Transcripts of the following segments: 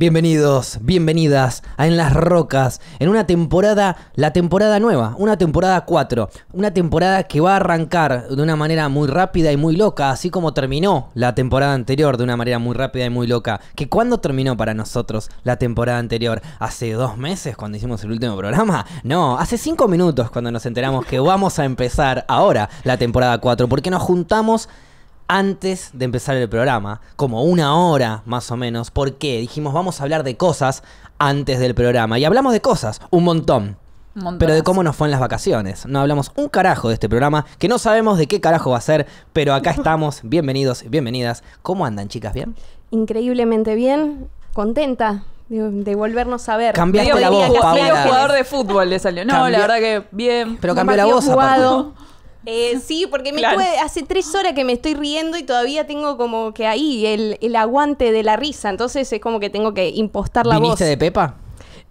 Bienvenidos, bienvenidas a En las Rocas, en una temporada, la temporada nueva, una temporada 4, una temporada que va a arrancar de una manera muy rápida y muy loca, así como terminó la temporada anterior de una manera muy rápida y muy loca. Que cuando terminó para nosotros la temporada anterior, hace dos meses cuando hicimos el último programa, no, hace cinco minutos cuando nos enteramos que vamos a empezar ahora la temporada 4, porque nos juntamos antes de empezar el programa, como una hora más o menos, porque dijimos vamos a hablar de cosas antes del programa. Y hablamos de cosas, un montón. Pero de cómo nos fue en las vacaciones. No hablamos un carajo de este programa, que no sabemos de qué carajo va a ser, pero acá estamos. Bienvenidos, y bienvenidas. ¿Cómo andan, chicas? ¿Bien? Increíblemente bien, contenta de, volvernos a ver. Cambiaste la voz, jugador de fútbol le salió. No, la verdad que bien. Pero cambió la voz, jugado. Eh, sí, porque me hace tres horas que me estoy riendo y todavía tengo como que ahí el, aguante de la risa. Entonces es como que tengo que impostar la ¿Viniste de Pepa?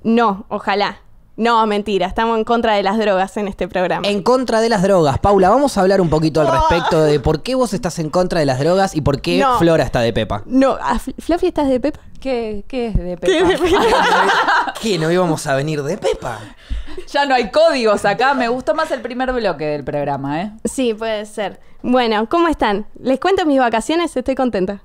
No, ojalá. No, mentira, estamos en contra de las drogas en este programa. En contra de las drogas. Paula, vamos a hablar un poquito al respecto de por qué vos estás en contra de las drogas y por qué Flora está de Pepa. No, ah, ¿Fluffy estás de Pepa? ¿Qué, qué es de Pepa? ¿Qué, ¿Qué, no íbamos a venir de Pepa? ya no hay códigos acá. Me gustó más el primer bloque del programa, ¿eh? Sí, puede ser. Bueno, ¿cómo están? ¿Les cuento mis vacaciones? Estoy contenta.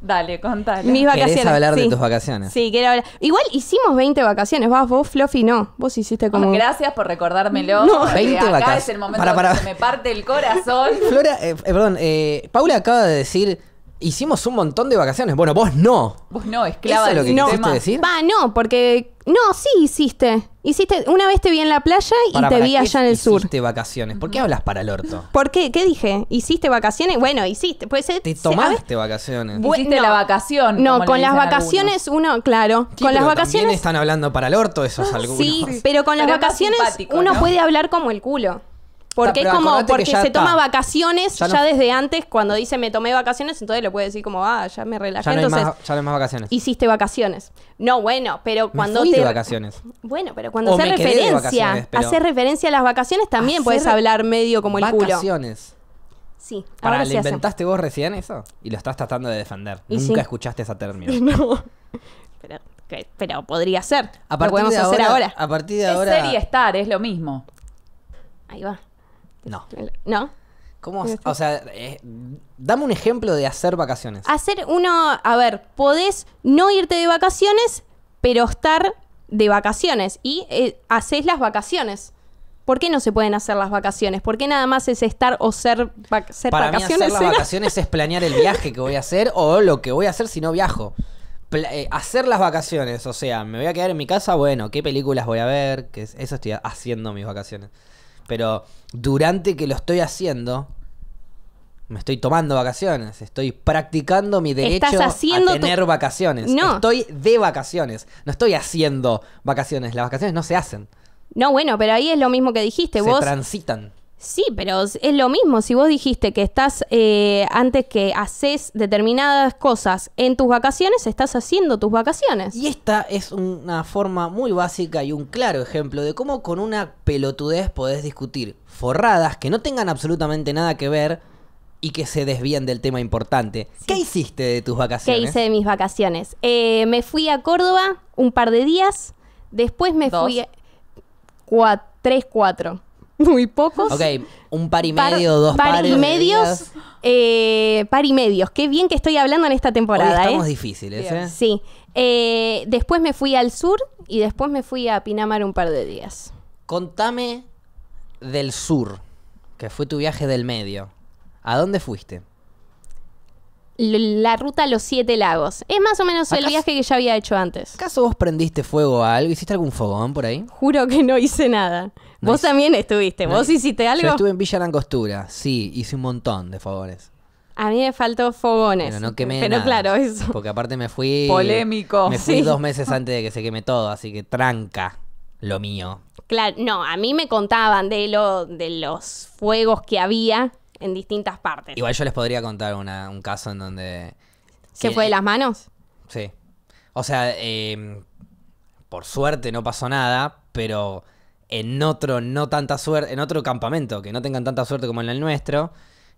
Dale, contale. Mis vacaciones. ¿Querés hablar de tus vacaciones? Sí, quiero hablar. Igual hicimos 20 vacaciones. Vas, vos, Fluffy, no. Vos hiciste como. Ah, gracias por recordármelo. 20 acá es el momento para, que me parte el corazón. Flora, eh, eh, perdón, eh, Paula acaba de decir Hicimos un montón de vacaciones. Bueno, vos no. Vos no, esclava es lo que no. decir? Va, no, porque. No, sí hiciste. Hiciste. Una vez te vi en la playa y te vi allá en el sur. Hiciste vacaciones. ¿Por qué hablas para el orto? ¿Por qué? ¿Qué dije? ¿Hiciste vacaciones? Bueno, hiciste. pues Te tomaste vacaciones. Hiciste la vacación. No, con las vacaciones uno, claro. con las vacaciones. También están hablando para el orto esos algunos. Sí, pero con las vacaciones uno puede hablar como el culo. Porque es como, porque se toma vacaciones ya, desde antes, cuando dice me tomé vacaciones, entonces lo puede decir como, ah, ya me relajé. Ya no entonces, ya no más vacaciones. Hiciste vacaciones. No, bueno, pero cuando te. vacaciones. Bueno, pero cuando hace referencia, referencia a las vacaciones también puedes hablar medio como el culo. Vacaciones. Sí. Para, ahora ¿lo inventaste vos recién eso? Y lo estás tratando de defender. Nunca escuchaste esa término. no. Pero, podría ser. A de ahora. A partir de ahora. Ser y estar, es lo mismo. Ahí va. No. ¿No? ¿Cómo? O sea, eh, dame un ejemplo de hacer vacaciones. Hacer uno, a ver, podés no irte de vacaciones, pero estar de vacaciones y eh, haces las vacaciones. ¿Por qué no se pueden hacer las vacaciones? ¿Por qué nada más es estar o ser, Para vacaciones? Para mí hacer las vacaciones es planear el viaje que voy a hacer o lo que voy a hacer si no viajo. Eh, hacer las vacaciones, o sea, me voy a quedar en mi casa, bueno, ¿qué películas voy a ver? Que eso estoy haciendo mis vacaciones. Pero durante que lo estoy haciendo, me estoy tomando vacaciones, estoy practicando mi derecho a tener vacaciones. No. Estoy de vacaciones, no estoy haciendo vacaciones, las vacaciones no se hacen. No, bueno, pero ahí es lo mismo que dijiste, se vos transitan. Sí, pero es lo mismo. Si vos dijiste que estás, eh, antes que haces determinadas cosas en tus vacaciones, estás haciendo tus vacaciones. Y esta es una forma muy básica y un claro ejemplo de cómo con una pelotudez podés discutir forradas que no tengan absolutamente nada que ver y que se desvían del tema importante. ¿Qué hiciste de tus vacaciones? ¿Qué hice de mis vacaciones? Eh, me fui a Córdoba un par de días, después me fui... tres, cuatro. muy pocos. Ok, un par y medio, par, dos par y medios. Eh, par y medios. Qué bien que estoy hablando en esta temporada. Hoy estamos ¿eh? difíciles, ¿eh? Sí. Eh, después me fui al sur y después me fui a Pinamar un par de días. Contame del sur, que fue tu viaje del medio. ¿A dónde fuiste? la ruta a los siete lagos. Es más o menos el viaje que ya había hecho antes. ¿Acaso vos prendiste fuego a algo? ¿Hiciste algún fogón por ahí? Juro que no hice nada. Vos también estuviste, vos hiciste algo. Yo estuve en Villa Langostura, sí, hice un montón de favores A mí me faltó fogones. Pero no quemé Pero claro, eso. Porque aparte me fui. Polémico. Me fui dos meses antes de que se queme todo, así que tranca lo mío. Claro, no, a mí me contaban de, lo, de los fuegos que había en distintas partes. Igual yo les podría contar un caso en donde. ¿Se fue de las manos? Sí. O sea, eh, por suerte no pasó nada, pero en otro no tanta suerte, en otro campamento que no tengan tanta suerte como en el nuestro,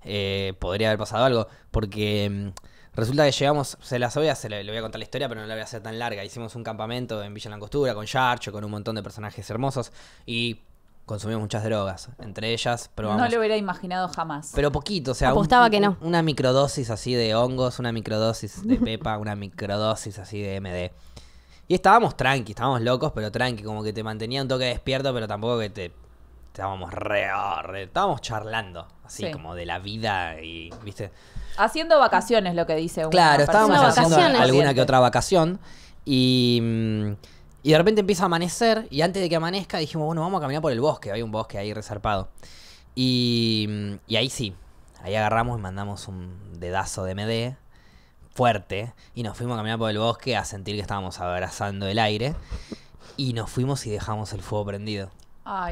eh, podría haber pasado algo, porque mm, resulta que llegamos, se las voy a le voy a contar la historia, pero no la voy a hacer tan larga. Hicimos un campamento en Villa Langostura con Yarcho, con un montón de personajes hermosos y consumimos muchas drogas, entre ellas probamos. No lo hubiera imaginado jamás. Pero poquito, o sea, apostaba que no. Una microdosis así de hongos, una microdosis de pepa, una microdosis así de MD. Y estábamos tranqui, estábamos locos, pero tranqui, como que te mantenía un toque despierto, pero tampoco que te. Estábamos re, estábamos charlando, así como de la vida y, ¿viste? Haciendo vacaciones, lo que dice uno. Claro, estábamos haciendo alguna que otra vacación y. Mm, y de repente empieza a amanecer y antes de que amanezca dijimos, bueno, vamos a caminar por el bosque, hay un bosque ahí resarpado. Y, mm, y ahí sí, ahí agarramos y mandamos un dedazo de MD fuerte y nos fuimos a caminar por el bosque a sentir que estábamos abrazando el aire y nos fuimos y dejamos el fuego prendido.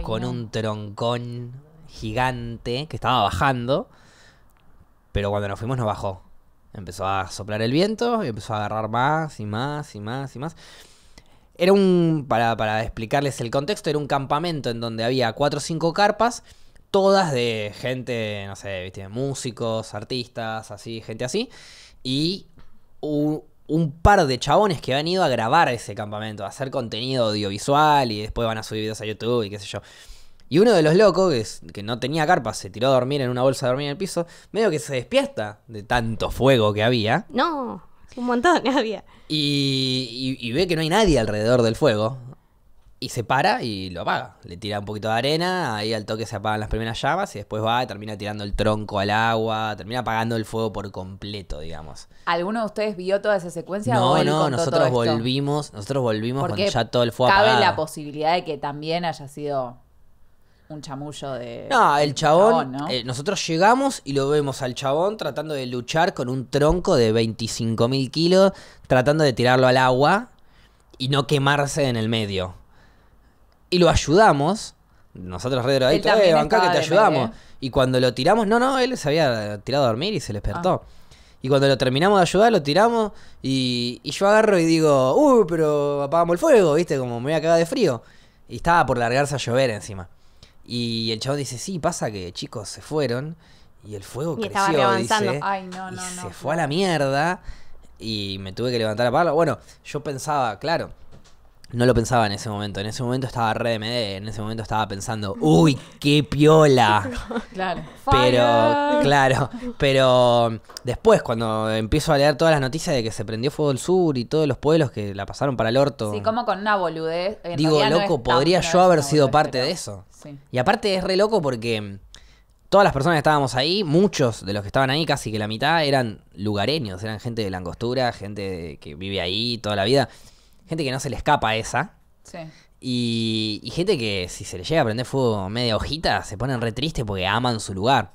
con un troncón gigante que estaba bajando, pero cuando nos fuimos no bajó. Empezó a soplar el viento y empezó a agarrar más y más y más y más. Era un, para, para explicarles el contexto, era un campamento en donde había cuatro o cinco carpas, todas de gente, no sé, ¿viste? músicos, artistas, así, gente así. Y un, par de chabones que han ido a grabar ese campamento, a hacer contenido audiovisual y después van a subir videos a YouTube y qué sé yo. Y uno de los locos, que, no tenía carpa, se tiró a dormir en una bolsa de dormir en el piso, medio que se despierta de tanto fuego que había. No, un montón había. Y, y ve que no hay nadie alrededor del fuego y se para y lo apaga. Le tira un poquito de arena, ahí al toque se apagan las primeras llamas y después va y termina tirando el tronco al agua, termina apagando el fuego por completo, digamos. ¿Alguno de ustedes vio toda esa secuencia? No, no, nosotros volvimos, nosotros volvimos Porque ya todo el fuego cabe la posibilidad de que también haya sido un chamullo de. No, el chabón. Eh, nosotros llegamos y lo vemos al chabón tratando de luchar con un tronco de 25.000 kilos, tratando de tirarlo al agua y no quemarse en el medio y lo ayudamos. Nosotros re ahí eh, que te ayudamos. Y cuando lo tiramos, no, no, él se había tirado a dormir y se despertó. Y cuando lo terminamos de ayudar, lo tiramos y, yo agarro y digo, uh, pero apagamos el fuego, ¿viste? Como me voy a cagar de frío. Y estaba por largarse a llover encima. Y el chavo dice, sí, pasa que chicos se fueron y el fuego creció, dice, Ay, no, no, se fue a la mierda y me tuve que levantar a pararlo. Bueno, yo pensaba, claro, no lo pensaba en ese momento. En ese momento estaba re MD. En ese momento estaba pensando, uy, qué piola. claro. Pero, claro. Pero después, cuando empiezo a leer todas las noticias de que se prendió fuego el sur y todos los pueblos que la pasaron para el orto. Sí, como con una boludez. digo, loco, podría yo haber sido parte de eso. Y aparte es re loco porque todas las personas que estábamos ahí, muchos de los que estaban ahí, casi que la mitad, eran lugareños, eran gente de la angostura, gente que vive ahí toda la vida gente que no se le escapa esa. Sí. Y, gente que si se le llega a prender fuego media hojita, se ponen re tristes porque aman su lugar.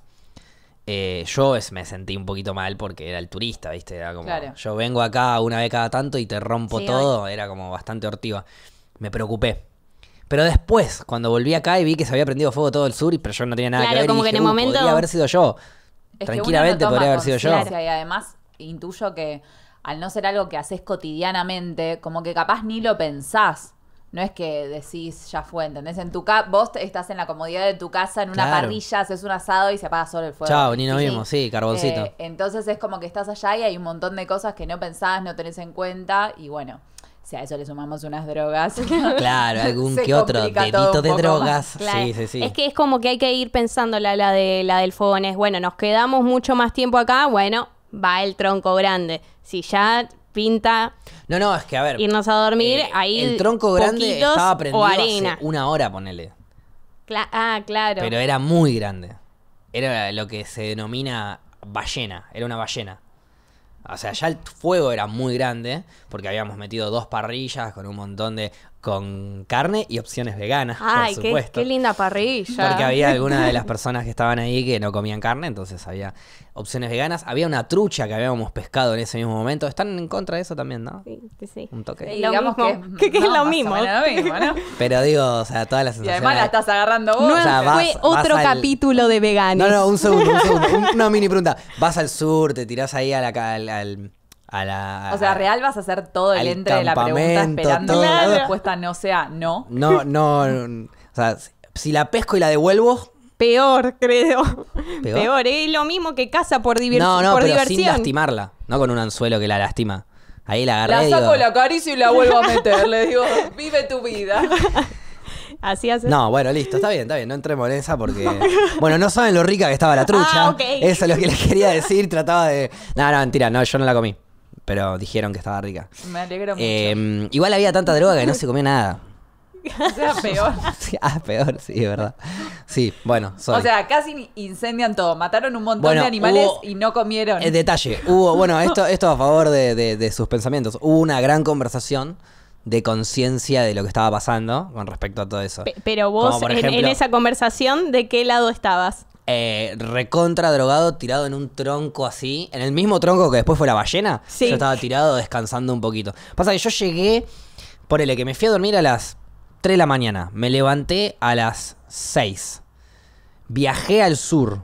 Eh, yo es, me sentí un poquito mal porque era el turista, ¿viste? Era como, claro. yo vengo acá una vez cada tanto y te rompo todo. Era como bastante hortiva. Me preocupé. Pero después, cuando volví acá y vi que se había prendido fuego todo el sur, pero yo no tenía nada que ver. Como y que en uh, momento... podría haber sido yo. Tranquilamente podría haber sido yo. Y además intuyo que al no ser algo que haces cotidianamente, como que capaz ni lo pensás. No es que decís, ya fue, ¿entendés? En tu vos estás en la comodidad de tu casa, en una parrilla, haces un asado y se apaga solo el fuego. Chao, ni lo vimos, sí, carboncito. Eh, entonces es como que estás allá y hay un montón de cosas que no pensás, no tenés en cuenta y bueno. Si a eso le sumamos unas drogas. Claro, algún que otro dedito de drogas. Sí, sí, sí. Es que es como que hay que ir pensando la, de, la del fogón. Es bueno, nos quedamos mucho más tiempo acá. Bueno, va el tronco grande. Si ya pinta. No, no, es que a ver. Irnos a dormir, eh, ahí. El tronco grande estaba prendido una hora, ponele. ah, claro. Pero era muy grande. Era lo que se denomina ballena. Era una ballena. O sea, ya el fuego era muy grande, porque habíamos metido dos parrillas con un montón de con carne y opciones veganas, Ay, por supuesto. Qué, qué linda parrilla. Porque había algunas de las personas que estaban ahí que no comían carne, entonces había opciones veganas. Había una trucha que habíamos pescado en ese mismo momento. Están en contra de eso también, ¿no? Sí, sí. Un toque. digamos que, es lo mismo. ¿no? Pero digo, o sea, todas las sensaciones. Y además la estás agarrando vos. fue otro capítulo de veganes. No, no, un segundo, un segundo. una mini pregunta. Vas al sur, te tirás ahí a la, al o sea, real vas a hacer todo el entre de la pregunta esperando que la respuesta no sea no. No, no, O sea, si la pesco y la devuelvo. Peor, creo. Peor, es lo mismo que casa por, diversión. no, no, por sin lastimarla. No con un anzuelo que la lastima. Ahí la agarré. La saco, la acaricio y la vuelvo a meter. Le digo, vive tu vida. Así hace. No, bueno, listo, está bien, está bien. No entremos en esa porque. Bueno, no saben lo rica que estaba la trucha. Ah, Eso es lo que les quería decir. Trataba de. No, no, mentira, no, yo no la comí pero dijeron que estaba rica. Me alegro mucho. Em, igual había tanta droga que no se comió nada. O sea, peor. ah, peor, sí, verdad. Sí, bueno, O sea, casi incendian todo. Mataron un montón de animales y no comieron. el eh, detalle, hubo, bueno, esto, esto a favor de, sus pensamientos. Hubo una gran conversación de conciencia de lo que estaba pasando con respecto a todo eso. pero vos, en, esa conversación, ¿de qué lado estabas? Eh, recontra drogado, tirado en un tronco así, en el mismo tronco que después fue la ballena. Yo estaba tirado descansando un poquito. Pasa que yo llegué, ponele que me fui a dormir a las 3 de la mañana, me levanté a las 6. Viajé al sur.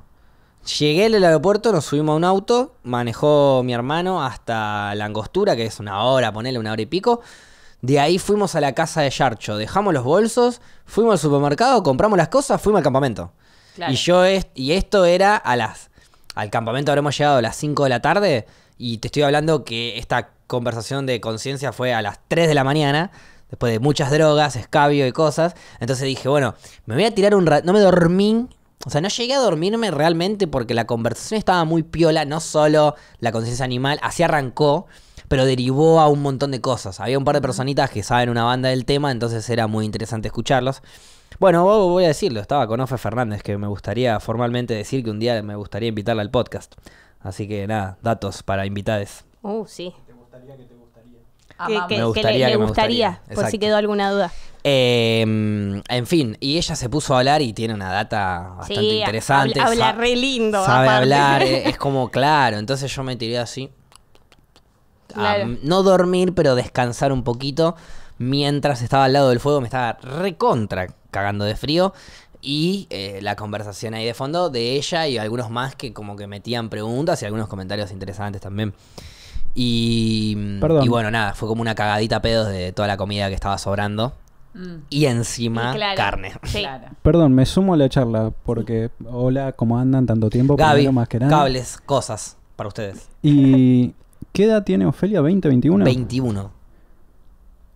Llegué al aeropuerto, nos subimos a un auto, manejó mi hermano hasta la angostura, que es una hora, ponele una hora y pico. De ahí fuimos a la casa de Yarcho, dejamos los bolsos, fuimos al supermercado, compramos las cosas, fuimos al campamento. Y yo y esto era a las al campamento habremos llegado a las 5 de la tarde y te estoy hablando que esta conversación de conciencia fue a las 3 de la mañana, después de muchas drogas, escabio y cosas. Entonces dije, bueno, me voy a tirar un no me dormí. O sea, no llegué a dormirme realmente porque la conversación estaba muy piola, no solo la conciencia animal, así arrancó, pero derivó a un montón de cosas. Había un par de personitas que saben una banda del tema, entonces era muy interesante escucharlos. Bueno, voy a decirlo, estaba con Ofe Fernández, que me gustaría formalmente decir que un día me gustaría invitarla al podcast. Así que nada, datos para invitades. Uh, sí. ¿Te gustaría que te gustaría? Que, gustaría gustaría, por si quedó alguna duda. Em, en fin, y ella se puso a hablar y tiene una data bastante interesante. Habla, habla re lindo. Sabe hablar, es, como claro. Entonces yo me tiré así. no dormir, pero descansar un poquito mientras estaba al lado del fuego me estaba recontra cagando de frío. Y eh, la conversación ahí de fondo de ella y algunos más que como que metían preguntas y algunos comentarios interesantes también. Y, y bueno, nada, fue como una cagadita pedos de toda la comida que estaba sobrando. Mm. Y encima carne. Perdón, me sumo a la charla porque hola, ¿cómo andan tanto tiempo? Gaby, más que cables, cosas para ustedes. ¿Y qué edad tiene Ofelia? ¿20, 21? 21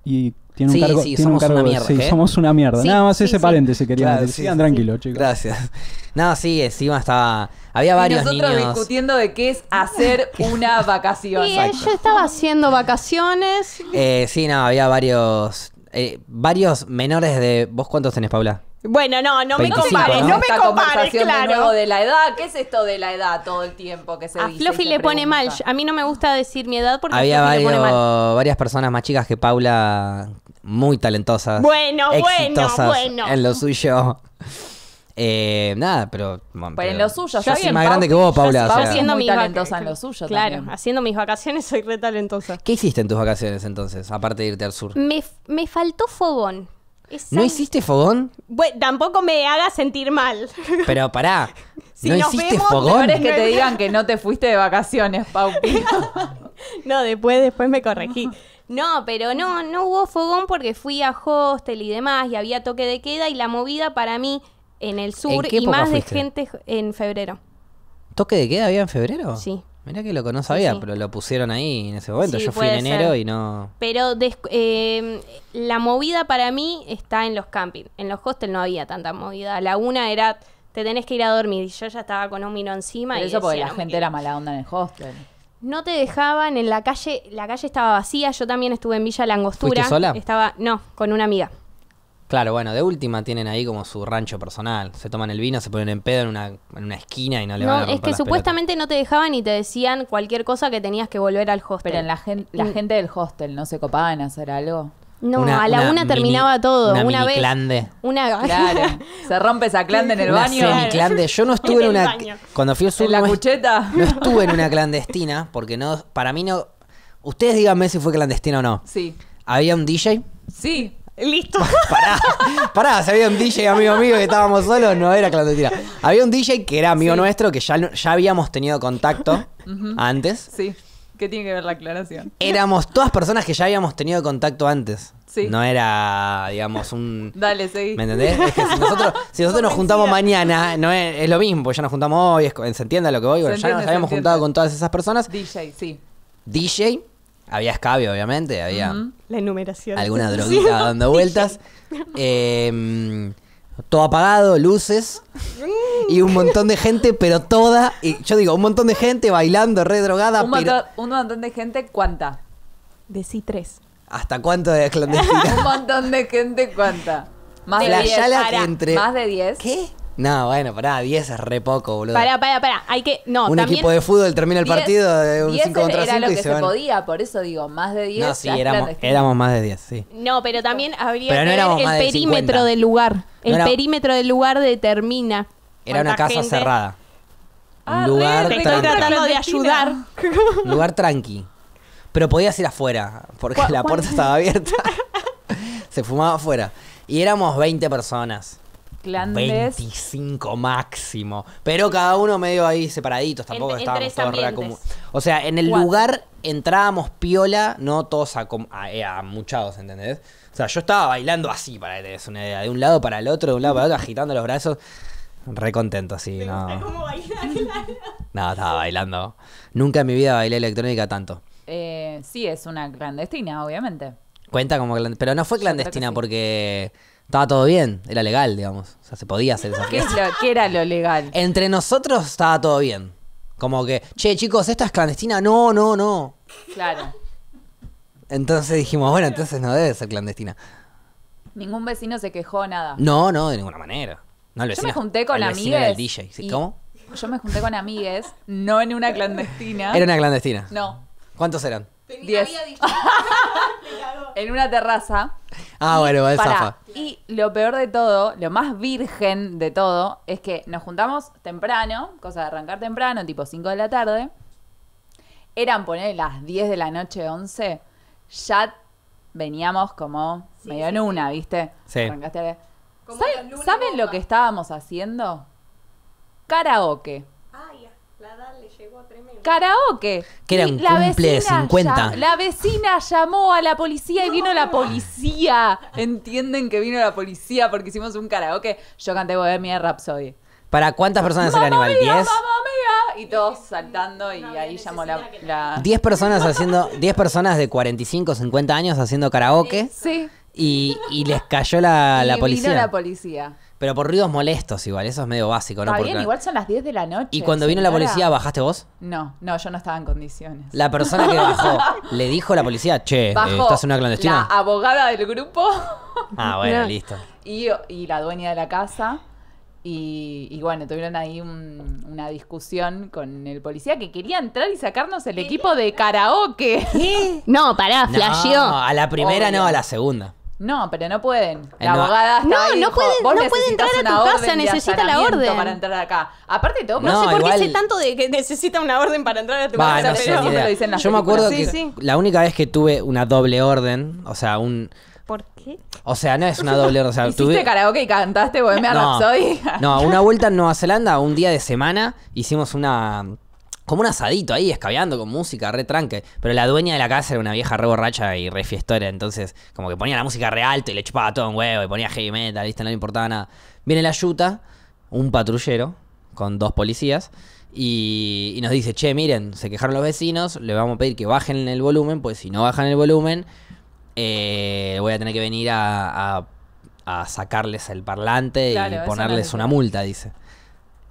y tiene sí, un cargo. Sí, somos un cargo, una mierda. ¿eh? somos una mierda. Nada más ese paréntesis quería decir, Sigan tranquilos, chicos. Gracias. No, sí, encima estaba. Había varios nosotros niños. discutiendo de qué es hacer una vacación. Y ella estaba haciendo vacaciones. Eh, sí, no, había varios. Eh, varios menores de. ¿Vos cuántos tenés, Paula? Bueno, no, no me compares, no, me compares, claro. De, de la edad, ¿qué es esto de la edad todo el tiempo que se dice? A Fluffy le pone mal, a mí no me gusta decir mi edad porque Había le pone mal. varias personas más chicas que Paula, muy talentosas. Bueno, bueno, bueno. En lo suyo. Eh, nada, pero. Bueno, en lo suyo, yo soy más grande que vos, Paula. Yo muy talentosa en lo suyo Claro, haciendo mis vacaciones soy re talentosa. ¿Qué hiciste en tus vacaciones entonces, aparte de irte al sur? Me, me faltó fogón. ¿No hiciste fogón? tampoco me haga sentir mal. Pero pará. Si ¿No hiciste fogón? es que te digan que no te fuiste de vacaciones, Pau. no, después, después me corregí. No, pero no, no hubo fogón porque fui a hostel y demás y había toque de queda y la movida para mí en el sur y más de gente en febrero. ¿Toque de queda había en febrero? Sí. Mirá que lo conocía, pero lo pusieron ahí en ese momento. Yo fui en enero y no. Pero eh, la movida para mí está en los campings. En los hostels no había tanta movida. La una era te tenés que ir a dormir. Y yo ya estaba con un mino encima. Pero eso porque la gente era mala onda en el hostel. No te dejaban en la calle, la calle estaba vacía. Yo también estuve en Villa Langostura. Estaba, no, con una amiga. Claro, bueno, de última tienen ahí como su rancho personal. Se toman el vino, se ponen en pedo en una, esquina y no le van a No, es que supuestamente no te dejaban y te decían cualquier cosa que tenías que volver al hostel. Pero la, la mm. gente del hostel no se copaban a hacer algo. No, a la una, terminaba todo. Una, vez. Clande. Una Claro. Se rompe esa clande en el una baño. Clande. Yo no estuve en, una. Cuando fui la cucheta. No estuve en una clandestina porque no. Para mí no. Ustedes díganme si fue clandestina o no. Sí. Había un DJ. Sí. Listo. Pará, pará, si había un DJ amigo mío que estábamos solos, no era clandestina. Había un DJ que era amigo nuestro, que ya, ya habíamos tenido contacto antes. Sí. ¿Qué tiene que ver la aclaración? Éramos todas personas que ya habíamos tenido contacto antes. Sí. No era, digamos, un. Dale, seguí. ¿Me entendés? Es que si nosotros, nos juntamos mañana, es, lo mismo, porque ya nos juntamos hoy, se entienda lo que voy, pero ya nos habíamos juntado con todas esas personas. DJ, sí. DJ, había escabio, obviamente, había... La enumeración. Alguna droguita dando vueltas. Em, todo apagado, luces y un montón de gente, pero toda, yo digo, un montón de gente bailando, re drogada. Un, montón, un montón de gente, ¿cuánta? De sí, tres. ¿Hasta cuánto de clandestina? un montón de gente, ¿cuánta? Más de, entre... Más de 10. ¿Qué? No, bueno, pará, 10 es re poco, boludo. Pará, pará, pará. Hay que. No, un equipo de fútbol termina el partido de eh, un 5 contra 5 y lo que se, podía, por eso digo, más de 10. No, sí, éramos, más de 10, sí. No, pero también habría pero no ver el perímetro del lugar. El perímetro del lugar determina. Era una casa cerrada. Ah, un lugar tranquilo. tratando de ayudar. lugar tranqui. Pero podías ir afuera, porque la puerta estaba abierta. se fumaba afuera. Y éramos 20 personas grandes. 25 máximo. Pero cada uno medio ahí separaditos, tampoco en, estábamos todos O sea, en el lugar entrábamos piola, no todos a, eh, muchados, ¿entendés? O sea, yo estaba bailando así, para que te una idea, de un lado para el otro, de un lado para el otro, agitando los brazos. Re contento, así, no. como bailar, no, estaba bailando. Nunca en mi vida bailé electrónica tanto. Eh, sí, es una clandestina, obviamente. Cuenta como clandestina. Pero no fue clandestina porque estaba todo bien, era legal, digamos. O sea, se podía hacer esa ¿Qué, qué era lo legal? Entre nosotros estaba todo bien. Como que, che, chicos, esta es clandestina. No, no, no. Claro. Entonces dijimos, bueno, entonces no debe ser clandestina. Ningún vecino se quejó, nada. No, no, de ninguna manera. Yo me junté con ¿Cómo? Yo me junté con amigues, no en una clandestina. Era una clandestina. No, ¿Cuántos eran? en una terraza. Ah, bueno, va de zafa. Y lo peor de todo, lo más virgen de todo, es que nos juntamos temprano, cosa de arrancar temprano, tipo 5 de la tarde. Eran, poner las 10 de la noche, 11. Ya veníamos como medio en una, ¿viste? Sí. ¿saben lo que estábamos haciendo? Karaoke karaoke. Que era un la cumple de 50. la vecina llamó a la policía y vino la policía. ¿Entienden que vino la policía porque hicimos un karaoke? Yo canté Bohemia Rhapsody. ¿Para cuántas personas era el animal? ¿10? Mamá Y todos saltando y ahí llamó la, 10 personas haciendo 10 personas de 45, 50 años haciendo karaoke. Sí. Y, les cayó la, y la policía. Vino la policía. Pero por ruidos molestos igual, eso es medio básico, ¿no? Está bien, igual son las 10 de la noche. Y cuando vino la policía, ¿bajaste vos? No, no, yo no estaba en condiciones. La persona que bajó le dijo a la policía, che, eh, ¿estás en una clandestina? La abogada del grupo Ah, bueno, listo. y, la dueña de la casa. Y, y bueno, tuvieron ahí una discusión con el policía que quería entrar y sacarnos el equipo de karaoke. No, pará, No, a la primera no, a la segunda. No, pero no pueden. Eh, la abogada está no, ahí, no puede, no puede entrar a tu casa, necesita la orden. Para entrar acá. Aparte de todo, no, sé por qué sé tanto de que necesita una orden para entrar a tu casa. pero lo dicen las Yo me acuerdo que la única vez que tuve una doble orden, o sea, un... ¿Por qué? O sea, no es una doble orden. O sea, ¿Hiciste karaoke y cantaste Bohemian no, Rhapsody? no, una vuelta en Nueva Zelanda, un día de semana, hicimos una como un asadito ahí, escabeando con música, re tranque. Pero la dueña de la casa era una vieja re borracha y re fiestora, entonces como que ponía la música re alto y le chupaba todo un huevo y ponía heavy metal, ¿viste? No le importaba nada. Viene la yuta, un patrullero con dos policías y, nos dice, che, miren, se quejaron los vecinos, le vamos a pedir que bajen el volumen, pues si no bajan el volumen, eh, voy a tener que venir a, sacarles el parlante y ponerles una multa, dice.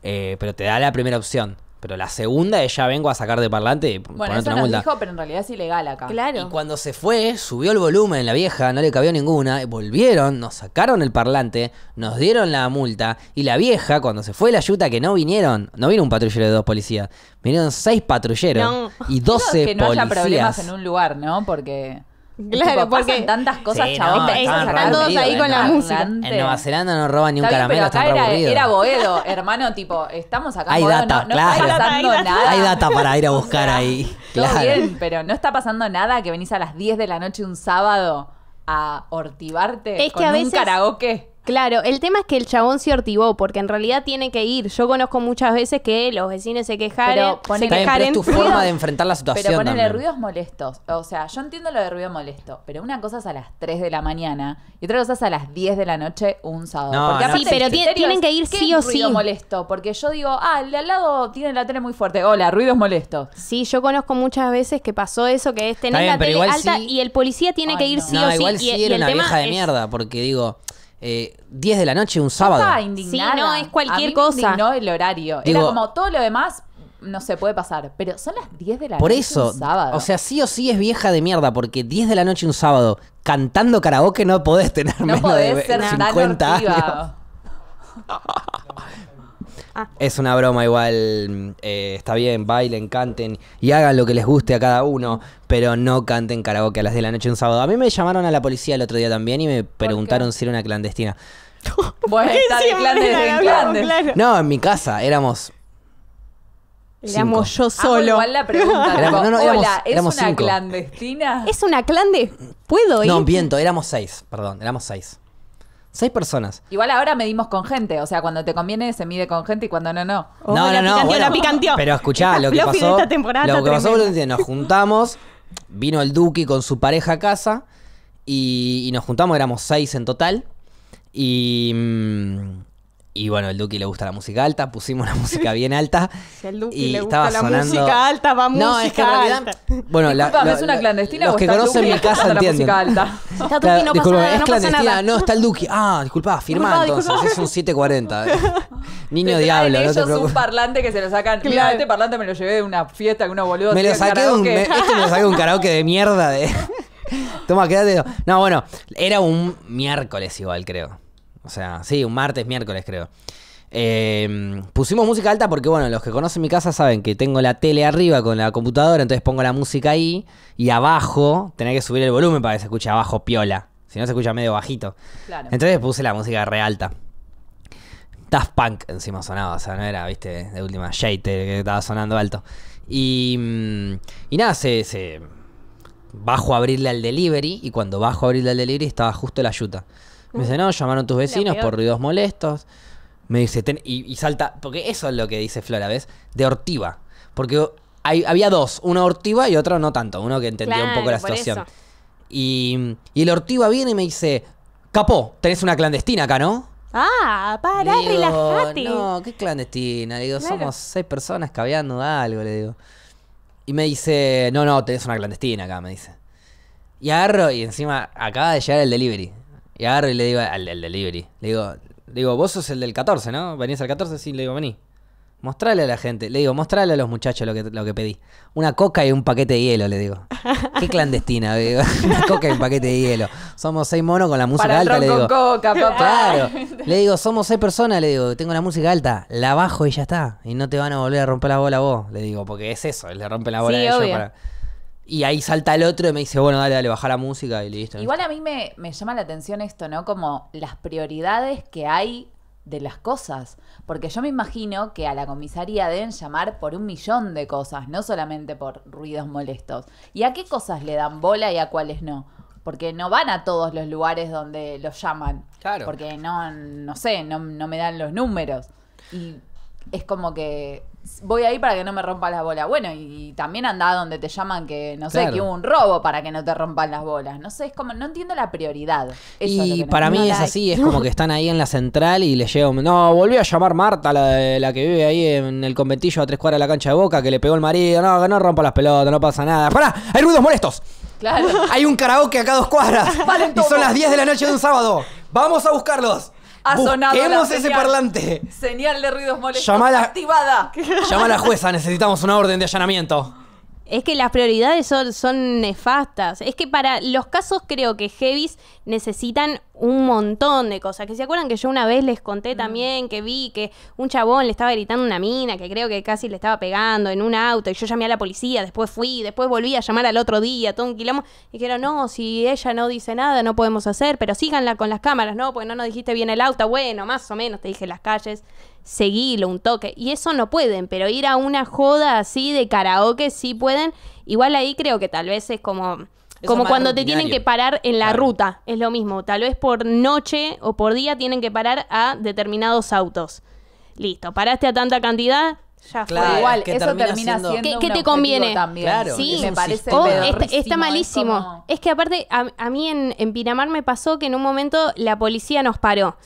Eh, pero te da la primera opción pero la segunda ella vengo a sacar de parlante eh, bueno, eso nos dijo, pero en realidad es ilegal acá. Claro. Y cuando se fue, subió el volumen la vieja, no le cabió ninguna, volvieron, nos sacaron el parlante, nos dieron la multa y la vieja, cuando se fue la ayuda que no vinieron, no vino un patrullero de dos policías, vinieron seis patrulleros y doce policías. que no problemas en un lugar, ¿no? Porque... Claro, porque pasan tantas cosas, sí, chavos. están, todos ahí con la música. En Nueva Zelanda no roban ni un caramelo, pero acá era, Boedo, hermano, tipo, estamos acá. Hay data, no, no está pasando nada. Hay data para ir a buscar ahí. Todo bien, pero no está pasando nada que venís a las 10 de la noche un sábado a ortivarte es con que a veces... un karaoke. Claro, el tema es que el chabón se hortivó, porque en realidad tiene que ir. Yo conozco muchas veces que los vecinos se quejaron, pero se es tu forma de enfrentar la situación. Pero ponerle ruidos molestos. O sea, yo entiendo lo de ruido molesto, pero una cosa es a las 3 de la mañana y otra cosa es a las 10 de la noche un sábado. porque pero tienen que ir sí o ruido sí. molesto, porque yo digo, ah, el de al lado tiene la tele muy fuerte. Hola, ruidos molestos. Sí, yo conozco muchas veces que pasó eso, que es tener la tele alta y el policía tiene que ir sí o sí. Igual sí era una de mierda, porque digo eh, 10 de la noche un sábado. no, es cualquier cosa. No, el horario. Era como todo lo demás no se puede pasar, pero son las 10 de la por noche eso, un sábado. O sea, sí o sí es vieja de mierda porque 10 de la noche un sábado cantando karaoke no podés tener no menos de 50 Ah. Es una broma igual, mm, eh, está bien, bailen, canten y hagan lo que les guste a cada uno, pero no canten karaoke a las de la noche un sábado. A mí me llamaron a la policía el otro día también y me preguntaron si era una clandestina. No, en mi casa éramos Éramos yo ah, solo. Ah, igual la pregunta. Hola, ¿es una clandestina? ¿Es una clandestina? ¿Puedo ir? No, viento, éramos seis, perdón, éramos seis. Seis personas. Igual ahora medimos con gente, o sea, cuando te conviene se mide con gente y cuando no, no. Oh, no, no, no. la picanteó. Pero escuchá, lo que pasó. De esta lo que nos juntamos, vino el Duque con su pareja a casa y, nos juntamos, éramos seis en total. Y. Mm, y bueno, el Duki le gusta la música alta, pusimos la música bien alta. y le gusta estaba la música alta, va música No, es que Bueno, la, ¿es una clandestina los que está conocen mi casa entienden. música alta. Está no pasa es clandestina. No, está el Duki. Ah, disculpa, firmando entonces. Es un 740. Niño diablo, no te preocupes. un parlante que se lo sacan. este parlante me lo llevé de una fiesta que una boludo. Me lo saqué de un, me, este me lo saqué de un karaoke de mierda. De... Toma, quédate. No, bueno, era un miércoles igual, creo. O sea, sí, un martes, miércoles creo. Em, pusimos música alta porque, bueno, los que conocen mi casa saben que tengo la tele arriba con la computadora, entonces pongo la música ahí y abajo tenía que subir el volumen para que se escuche abajo piola. Si no, se escucha medio bajito. Entonces puse la música re alta. Daft Punk encima sonaba, o sea, no era, viste, de última Shade que estaba sonando alto. Y, mm, y nada, se, se, bajo a abrirle al delivery y cuando bajo a abrirle al delivery estaba justo la yuta. Me dice, no, llamaron tus vecinos por ruidos molestos. Me dice, y, salta, porque eso es lo que dice Flora, ¿ves? De ortiva. Porque había dos, una ortiva y otra no tanto, uno que entendía un poco la situación. Y, el ortiva viene y me dice, Capó, tenés una clandestina acá, ¿no? Ah, pará, relajate. No, qué clandestina. digo, somos seis personas caveando algo, le digo. Y me dice, no, no, tenés una clandestina acá, me dice. Y agarro y encima acaba de llegar el delivery. Y agarro y le digo al, delivery. Le digo, digo, vos sos el del 14, ¿no? ¿Venís al 14? Sí, le digo, vení. Mostrale a la gente. Le digo, mostrale a los muchachos lo que, lo que pedí. Una coca y un paquete de hielo, le digo. Qué clandestina, digo. Una coca y un paquete de hielo. Somos seis monos con la música alta, le digo. coca, papá. Le digo, somos seis personas, le digo, tengo la música alta, la bajo y ya está. Y no te van a volver a romper la bola vos, le digo, porque es eso, le rompe la bola a ellos para... Y ahí salta el otro y me dice, bueno, dale, dale, baja la música y listo. Igual a mí me, me llama la atención esto, ¿no? Como las prioridades que hay de las cosas. Porque yo me imagino que a la comisaría deben llamar por un millón de cosas, no solamente por ruidos molestos. ¿Y a qué cosas le dan bola y a cuáles no? Porque no van a todos los lugares donde los llaman. Claro. Porque no, no sé, no, no me dan los números. Y es como que voy ahí para que no me rompan las bolas. Bueno, y, también anda donde te llaman que, no sé, que hubo un robo para que no te rompan las bolas. No sé, es como, no entiendo la prioridad. y para mí es así, es como que están ahí en la central y le llevo No, volví a llamar Marta, la, la que vive ahí en el conventillo a tres cuadras de la cancha de Boca, que le pegó el marido. No, que no rompa las pelotas, no pasa nada. para ¡Hay ruidos molestos! Claro. Hay un karaoke acá a dos cuadras. y son las 10 de la noche de un sábado. ¡Vamos a buscarlos! ese parlante. Señal de ruidos molestos activada. Llama a la jueza, necesitamos una orden de allanamiento. Es que las prioridades son, son, nefastas. Es que para los casos creo que heavies necesitan un montón de cosas. Que se acuerdan que yo una vez les conté mm. también que vi que un chabón le estaba gritando una mina, que creo que casi le estaba pegando en un auto, y yo llamé a la policía, después fui, después volví a llamar al otro día, todo un Y dijeron, no, si ella no dice nada, no podemos hacer, pero síganla con las cámaras, ¿no? Porque no nos dijiste bien el auto, bueno, más o menos, te dije las calles seguirlo un toque. Y eso no pueden, pero ir a una joda así de karaoke sí pueden. Igual ahí creo que tal vez es como... como cuando te tienen que parar en la ruta, es lo mismo. Tal vez por noche o por día tienen que parar a determinados autos. Listo, paraste a tanta cantidad, ya fue. Igual, eso termina siendo, te conviene? También. sí, me parece oh, este, está, malísimo. Es, que aparte, a, mí en, piramar me pasó que en un momento la policía nos paró.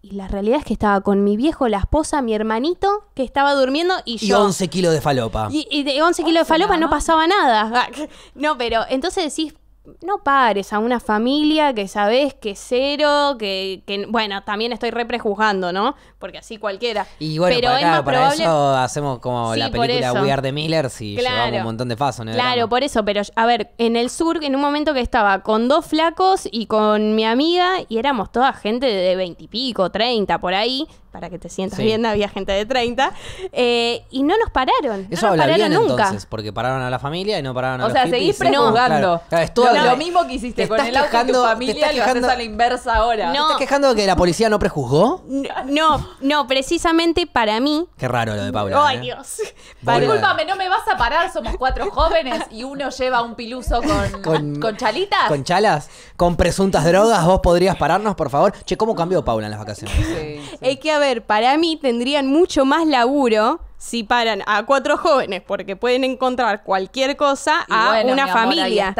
Y la realidad es que estaba con mi viejo, la esposa, mi hermanito, que estaba durmiendo y, yo. Y 11 kilos de falopa. Y, y de 11 kilos de falopa no pasaba nada. No, pero entonces decís, no pares a una familia que sabes que cero, que, bueno, también estoy prejuzgando, ¿no? Porque así cualquiera. Y bueno, Pero para, para eso hacemos como la película We Are the Millers llevamos un montón de pasos. ¿no? Claro, por eso. Pero a ver, en el sur, en un momento que estaba con dos flacos y con mi amiga, y éramos toda gente de veintipico, treinta, por ahí para que te sientas bien, había gente de 30, eh, y no nos pararon. Eso no nos pararon nunca. Entonces, porque pararon a la familia y no pararon a la los O sea, seguís prejuzgando. lo mismo que hiciste con el auto de tu familia lo haces a la inversa ahora. ¿Te estás quejando de que la policía no prejuzgó? No, no, precisamente para mí. Qué raro lo de Paula. Ay, ¿eh? Dios. disculpame no me vas a parar, somos cuatro jóvenes y uno lleva un piluso con, con, chalitas. ¿Con chalas? ¿Con presuntas drogas? ¿Vos podrías pararnos, por favor? Che, ¿cómo cambió Paula en las vacaciones? Sí, a ver, para mí tendrían mucho más laburo si paran a cuatro jóvenes, porque pueden encontrar cualquier cosa a una familia.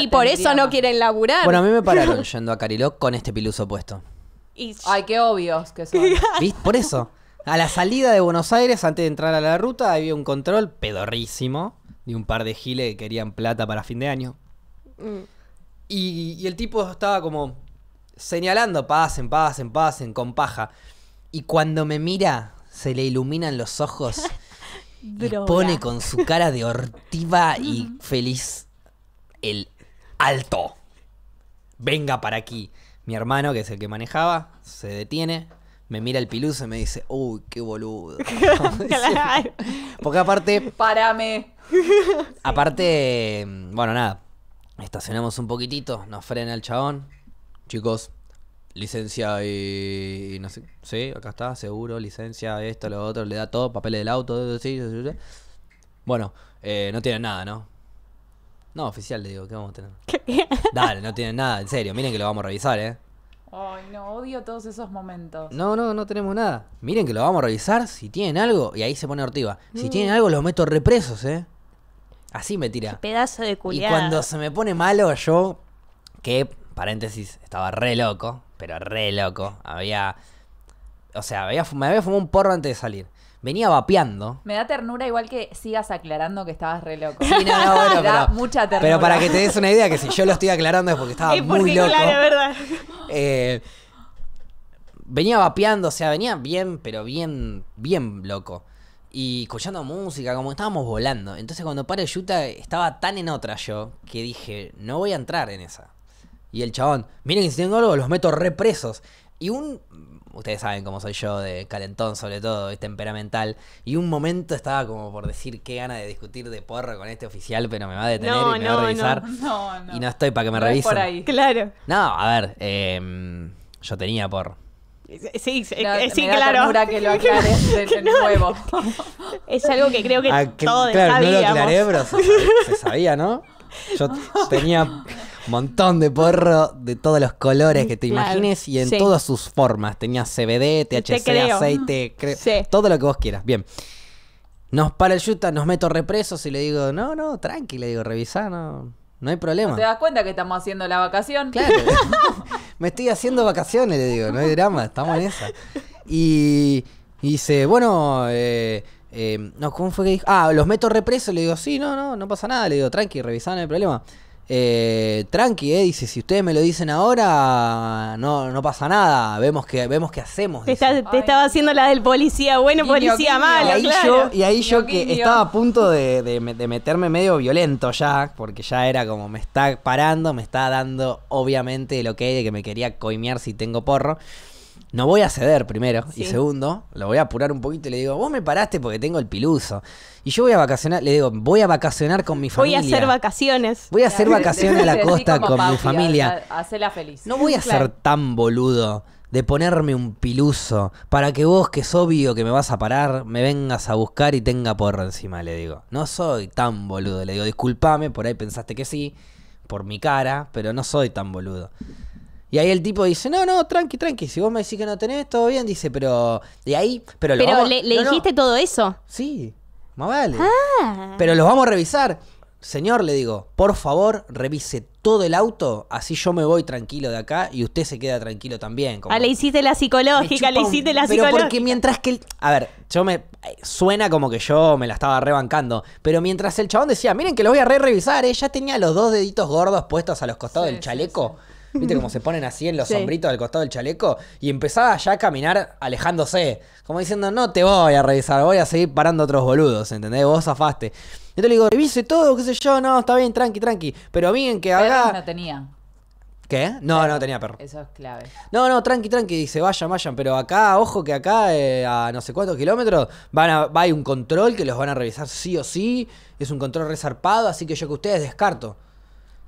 y por eso no quieren laburar. Bueno, a mí me pararon yendo a Cariló con este piluso puesto. Ay, qué obvios que son. Por eso. A la salida de Buenos Aires, antes de entrar a la ruta, había un control pedorrísimo de un par de giles que querían plata para fin de año. Mm. Y, y el tipo estaba como señalando, pasen, pasen, pasen, con paja. Y cuando me mira, se le iluminan los ojos y pone con su cara de hortiva y feliz el alto. Venga para aquí. Mi hermano, que es el que manejaba, se detiene, me mira el piluso y me dice, uy, qué boludo. Porque aparte... Parame. Aparte, mm, bueno, nada. Estacionamos un poquitito, nos frena el chabón. Chicos, licencia y, no sé, sí, acá está, seguro, licencia, esto, lo otro, le da todo, papeles del auto, sí, sí, Bueno, eh, no tienen nada, ¿no? No, oficial le digo, ¿qué vamos a tener? Dale, no tienen nada, en serio, miren que lo vamos a revisar, ¿eh? Ay, no, odio todos esos momentos. No, no, no tenemos nada. Miren que lo vamos a revisar, si tienen algo, y ahí se pone Ortiva, si mm. tienen algo los meto represos, ¿eh? Así me tira. pedazo de culiada. Y cuando se me pone malo yo, que paréntesis, estaba re loco, pero re loco. Había. O sea, había, me había fumado un porro antes de salir. Venía vapeando. Me da ternura igual que sigas aclarando que estabas re loco. da pero, mucha ternura. Pero para que te des una idea, que si yo lo estoy aclarando es porque estaba muy loco. Eh, venía vapeando, o sea, venía bien, pero bien, bien loco. Y escuchando música, como estábamos volando. Entonces cuando paré Yuta estaba tan en otra yo que dije, no voy a entrar en esa. Y el chabón, miren si tengo algo, los meto represos. Y un. Ustedes saben cómo soy yo, de calentón sobre todo, y temperamental. Y un momento estaba como por decir qué gana de discutir de porro con este oficial, pero me va a detener y me va a revisar. No, y no estoy para que me revisen. Claro. No, a ver, em, yo tenía por. Sí, sí, eh, claro. que lo de, Es algo que creo que, ah, claro, No lo aclaré, se sabía, ¿no? Yo tenía montón de porro de todos los colores que te imagines y en todas sus formas. Tenía CBD, THC, aceite, todo lo que vos quieras. Bien. Nos para el yuta, nos meto represos y le digo, no, no, tranqui, le digo, revisá, no, no hay problema. ¿Te das cuenta que estamos haciendo la vacación? Claro. Me estoy haciendo vacaciones, le digo, no hay drama, estamos en esa. Y, dice, bueno, eh, eh, no, ¿cómo fue que dijo? Ah, los meto represos, le digo, sí, no, no, no pasa nada, le digo, tranqui, revisá, no hay problema. Eh, tranqui, eh, dice, si ustedes me lo dicen ahora, no, no pasa nada, vemos que, vemos que hacemos. Te, estaba haciendo la del policía bueno, policía malo. Y ahí yo, y ahí yo que estaba a punto de, meterme medio violento ya, porque ya era como me está parando, me está dando obviamente lo que de que me quería coimear si tengo porro no voy a ceder primero. Y segundo, lo voy a apurar un poquito y le digo, vos me paraste porque tengo el piluso. Y yo voy a vacacionar, le digo, voy a vacacionar con mi familia. Voy a hacer vacaciones. Voy a hacer vacaciones a la costa con mi familia. feliz. No voy a ser tan boludo de ponerme un piluso para que vos, que es obvio que me vas a parar, me vengas a buscar y tenga porro encima, le digo. No soy tan boludo, le digo, discúlpame, por ahí pensaste que sí, por mi cara, pero no soy tan boludo. Y ahí el tipo dice, no, no, tranqui, tranqui, si vos me decís que no tenés, todo bien, dice, pero... de ahí, pero... le, dijiste todo eso. Sí, más vale. Ah. Pero los vamos a revisar. Señor, le digo, por favor, revise todo el auto, así yo me voy tranquilo de acá y usted se queda tranquilo también. ah, le hiciste la psicológica, le hiciste la psicológica. Pero porque mientras que A ver, yo me... Suena como que yo me la estaba rebancando, pero mientras el chabón decía, miren que lo voy a re revisar, Ella eh, tenía los dos deditos gordos puestos a los costados del chaleco. ¿Viste cómo se ponen así en los sombritos del costado del chaleco? Y empezaba ya a caminar alejándose. Como diciendo, no te voy a revisar, voy a seguir parando otros boludos, ¿entendés? Vos zafaste. yo le digo, revise todo, qué sé yo, no, está bien, tranqui, tranqui. Pero miren que acá... no tenía. ¿Qué? No, no tenía perro. Eso es clave. No, no, tranqui, tranqui, dice, vaya vayan. Pero acá, ojo que acá, eh, a no sé cuántos kilómetros, van a, hay un control que los van a revisar sí o sí. Es un control resarpado, así que yo que ustedes descarto.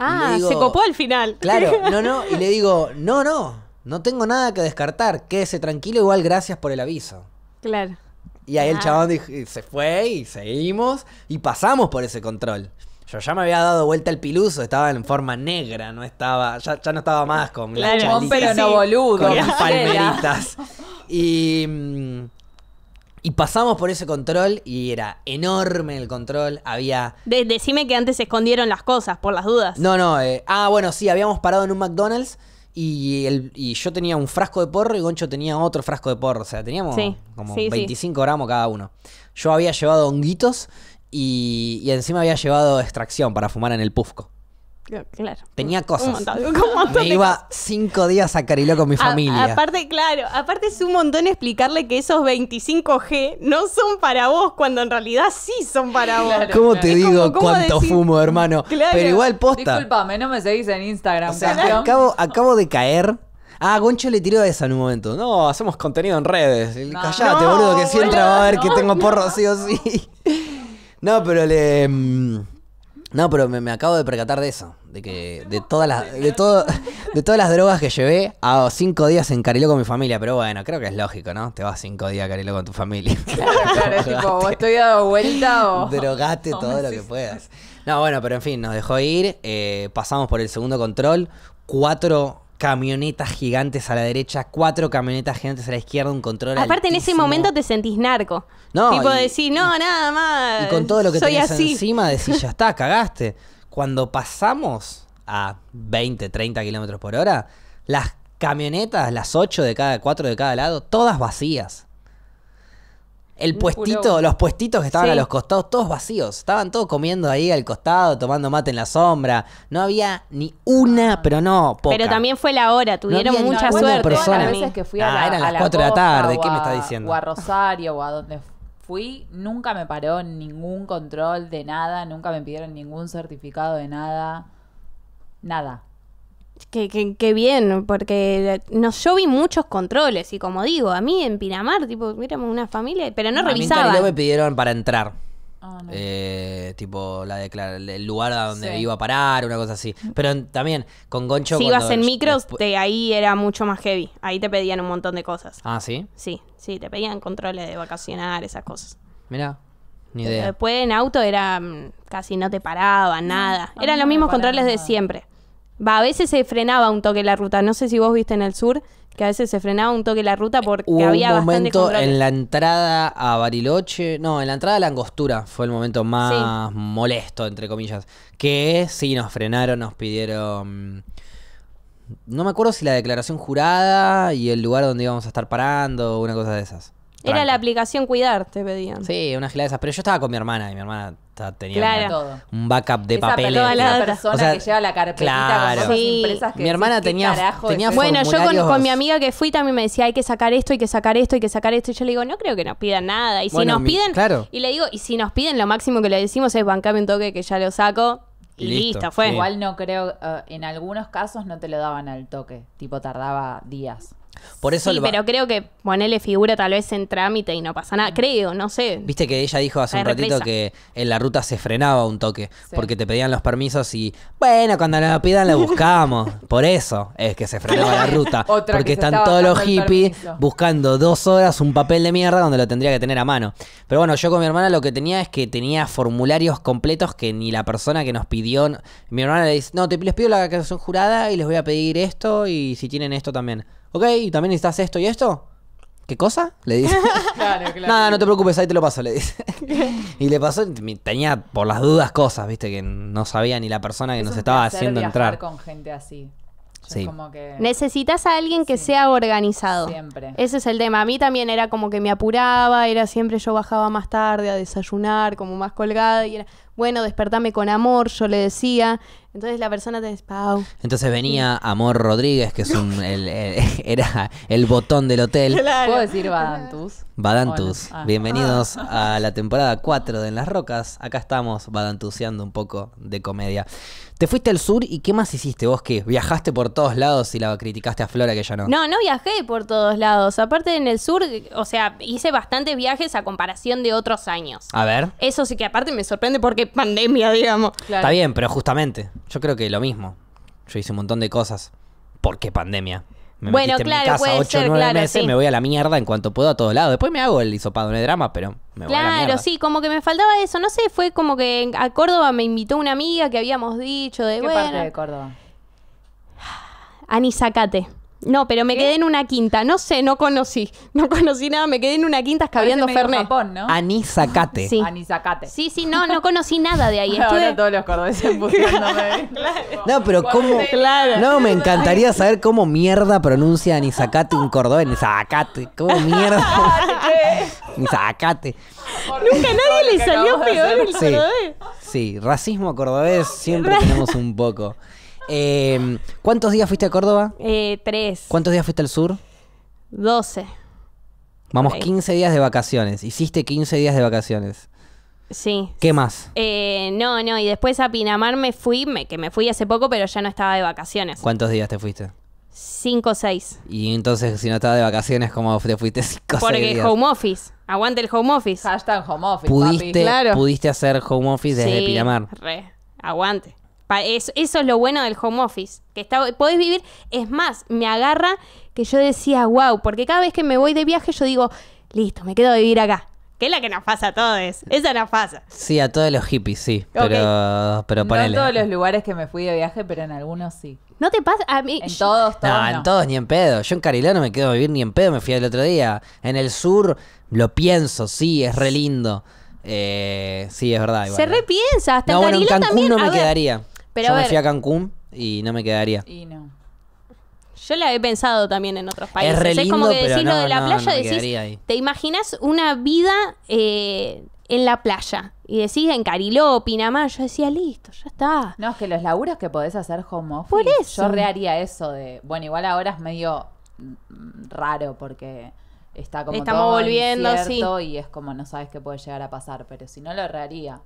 Ah, se copó al final. Claro, no, no. Y le digo, no, no, no tengo nada que descartar. Quédese tranquilo, igual gracias por el aviso. Claro. Y ahí el ah. chabón dijo, se fue y seguimos y pasamos por ese control. Yo ya me había dado vuelta el piluso, estaba en forma negra, no estaba, ya, no estaba más con claro, la pero no boludo, con las palmeritas. Y mm, y pasamos por ese control y era enorme el control. Había. decime que antes se escondieron las cosas, por las dudas. No, no. Eh, ah, bueno, sí, habíamos parado en un McDonald's y, yo tenía un frasco de porro y Goncho tenía otro frasco de porro. O sea, teníamos como 25 gramos cada uno. Yo había llevado honguitos y, y encima había llevado extracción para fumar en el pufco. Tenía cosas. Me iba cinco días a Cariló con mi familia. aparte, claro, aparte es un montón explicarle que esos 25G no son para vos, cuando en realidad sí son para vos. ¿Cómo te digo cuánto fumo, hermano? Claro. Pero igual posta. Disculpame, no me seguís en Instagram. acabo, de caer Ah, Goncho le tiró esa en un momento. No, hacemos contenido en redes. callate, boludo, que si entra va a ver que tengo porro sí o sí. No, pero le. Mm, no, pero me acabo de percatar de eso de que de todas las de todo, de todas las drogas que llevé a cinco días en Cariló con mi familia pero bueno creo que es lógico no te vas cinco días a Cariló con tu familia claro, es tipo estoy dado vuelta o drogaste todo lo que puedas no bueno pero en fin nos dejó ir eh, pasamos por el segundo control cuatro camionetas gigantes a la derecha, cuatro camionetas gigantes a la izquierda, un control. Aparte en ese momento te sentís narco. No. Tipo y, decir, no, nada más. Y con todo lo que tenés así. encima decís, ya está, cagaste. Cuando pasamos a 20, 30 kilómetros por hora, las camionetas, las 8 de cada, 4 de cada lado, todas vacías. El puestito, los puestitos que estaban a los costados, todos vacíos. Estaban todos comiendo ahí al costado, tomando mate en la sombra. No había ni una, ah. pero no, Pero también fue la hora, tuvieron no mucha suerte. Todas las veces que fui a ah, eran las 4 de la tarde, ¿qué me está diciendo? O a Rosario o a donde fui, nunca me paró ningún control de nada, nunca me pidieron ningún certificado de nada, nada. Que, bien, porque yo vi muchos controles y como digo, a mí en Pinamar, tipo, éramos una familia, pero no, A mí me pidieron para entrar. Ah, eh, tipo la el lugar donde iba a parar, una cosa así. Pero también con Goncho. Si ibas en micros, de ahí era mucho más heavy. Ahí te pedían un montón de cosas. Ah, sí. Sí, sí, te pedían controles de vacacionar, esas cosas. Mira, ni idea. después en auto era mm, casi no te paraba, nada. Eran los mismos controles de siempre. Va, a veces se frenaba un toque la ruta. No sé si vos viste en el sur que a veces se frenaba un toque la ruta porque Hubo había un momento en la entrada a Bariloche, no, en la entrada a la Angostura fue el momento más molesto, entre comillas, que sí nos frenaron, nos pidieron... No me acuerdo si la declaración jurada y el lugar donde íbamos a estar parando, una cosa de esas. Era la aplicación Cuidarte, pedían. Sí, una gilada de esas. Pero yo estaba con mi hermana y mi hermana tenía un backup de papel papeles. la persona que lleva la carpetita mi hermana tenía, tenía Bueno, yo con, mi amiga que fui también me decía, hay que sacar esto, hay que sacar esto, hay que sacar esto. Y yo le digo, no creo que nos pidan nada. Y si nos piden, y le digo, y si nos piden, lo máximo que le decimos es bancame un toque que ya lo saco. Y listo, fue. Igual no creo, eh, en algunos casos no te lo daban al toque, tipo tardaba días sí, pero creo que ponerle figura tal vez en trámite y no pasa nada. Creo, no sé. Viste que ella dijo hace un ratito que en la ruta se frenaba un toque porque te pedían los permisos y bueno, cuando nos pidan lo buscamos. Por eso es que se frenaba la ruta. porque están todos los hippies buscando dos horas un papel de mierda donde lo tendría que tener a mano. Pero bueno, yo con mi hermana lo que tenía es que tenía formularios completos que ni la persona que nos pidió. Mi hermana le dice: No, te les pido la son jurada y les voy a pedir esto y si tienen esto también ok, ¿y también necesitas esto y esto? ¿Qué cosa? Le dice. claro, claro. Nada, no te preocupes, ahí te lo paso, le dice. y le pasó, tenía por las dudas cosas, viste, que no sabía ni la persona que nos estaba haciendo entrar. con gente así. Sí. Necesitas a alguien que sea organizado. Siempre. Ese es el tema. A mí también era como que me apuraba, era siempre yo bajaba más tarde a desayunar, como más colgada, y era, bueno, despertame con amor, yo le decía. Entonces la persona te dice, Pau. Entonces venía Amor Rodríguez, que es un, era el botón del hotel. ¿Puedo decir Badantus? Badantus. Ah. Bienvenidos ah. a la temporada 4 de En las Rocas. Acá estamos badantuseando un poco de comedia. Te fuiste al sur y ¿qué más hiciste vos que viajaste por todos lados y la criticaste a Flora que ya no? No, no viajé por todos lados. Aparte en el sur, o sea, hice bastantes viajes a comparación de otros años. A ver. Eso sí que aparte me sorprende porque pandemia, digamos. Está bien, pero justamente. Yo creo que lo mismo. Yo hice un montón de cosas. ¿Por qué pandemia? Me bueno, claro, en mi casa 8 o 9 claro, meses, me voy a la mierda en cuanto puedo a todos lados. Después me hago el hisopado, no es drama, pero me voy a la Claro, sí, como que me faltaba eso. No sé, fue como que a Córdoba me invitó una amiga que habíamos dicho de. ¿Qué parte de Córdoba? Zacate. No, pero me quedé en una quinta. No sé, no conocí. No conocí nada, me quedé en una quinta escabriendo Fernet. Japón, ¿no? Anisacate. Sí. Anisacate. Sí, sí, no, no conocí nada de ahí. Ahora todos los cordobeses buscándome. No, pero cómo... Claro. No, me encantaría saber cómo mierda pronuncia anisacate un cordobés. Anisacate. ¿Cómo mierda? Ah, anisacate. Nunca nadie le salió peor el cordobés. sí, racismo cordobés siempre tenemos un poco. Em, ¿Cuántos días fuiste a Córdoba? Eh, tres. ¿Cuántos días fuiste al sur? Doce. Vamos, 15 días de vacaciones. Hiciste 15 días de vacaciones. Sí. ¿Qué más? Eh, no, no, y después a Pinamar me fui, que me fui hace poco, pero ya no estaba de vacaciones. ¿Cuántos días te fuiste? Cinco o seis. Y entonces, si no estaba de vacaciones, ¿cómo te fuiste cinco o Porque días? home office. Aguante el home office. Hashtag home office. Pudiste, pudiste hacer home office desde Pinamar. Re. Aguante. Eso, es lo bueno del home office, que está, podés vivir. Es más, me agarra que yo decía, wow, porque cada vez que me voy de viaje yo digo, listo, me quedo a vivir acá. Que es la que nos pasa a todos. Esa nos pasa. Sí, a todos los hippies, sí. Pero, ponele. No en todos los lugares que me fui de viaje, pero en algunos sí. ¿No te pasa? A mí, en todos, todos. No, en todos ni en pedo. Yo en Cariló no me quedo a vivir ni en pedo, me fui el otro día. En el sur lo pienso, sí, es re lindo. Eh, sí, es verdad. Se repiensa, hasta Cariló en Cancún también. no me quedaría. Pero Yo me fui a Cancún y no me quedaría. Y no. Yo la he pensado también en otros países. Es, re como que decís lo de la playa, decís, te imaginas una vida eh, en la playa. Y decís en Cariló, Pinamá. yo decía, listo, ya está. No, es que los laburos que podés hacer home office. Por eso. Yo rearía eso de, bueno, igual ahora es medio mm, raro porque está como Estamos volviendo, sí. y es como no sabes qué puede llegar a pasar, pero si no lo rearía...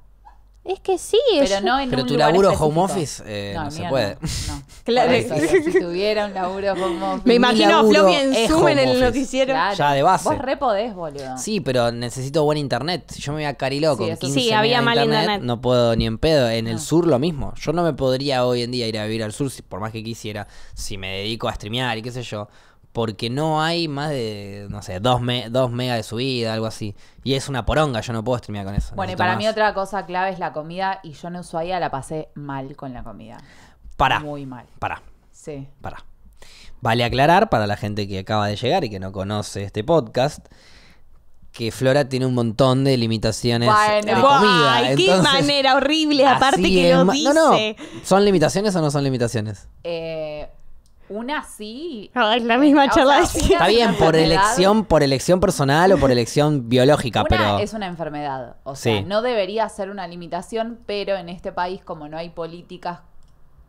Es que sí. Pero, no en tu laburo home office eh, no, se puede. No, Claro. si tuviera un laburo home office. Me imagino a Floppy en Zoom en el noticiero. Claro. Ya de base. Vos re boludo. Sí, pero necesito buen internet. Si yo me voy a Cariló con 15 sí, había internet, no puedo ni en pedo. En el ah. sur lo mismo. Yo no me podría hoy en día ir a vivir al sur, por más que quisiera, si me dedico a streamear y qué sé yo porque no hay más de, no sé, dos megas de subida, algo así. Y es una poronga, yo no puedo streamear con eso. Bueno, y para mí otra cosa clave es la comida y yo en Ushuaia la pasé mal con la comida. Para. Muy mal. Para. Sí. Para. Vale aclarar para la gente que acaba de llegar y que no conoce este podcast que Flora tiene un montón de limitaciones de comida. Ay, Entonces, qué manera horrible, aparte que lo dice. No, ¿Son limitaciones o no son limitaciones? Eh, una sí. la misma eh, charla. Está bien, por elección, por elección personal o por elección biológica, pero. Es una enfermedad. O sea, no debería ser una limitación, pero en este país, como no hay políticas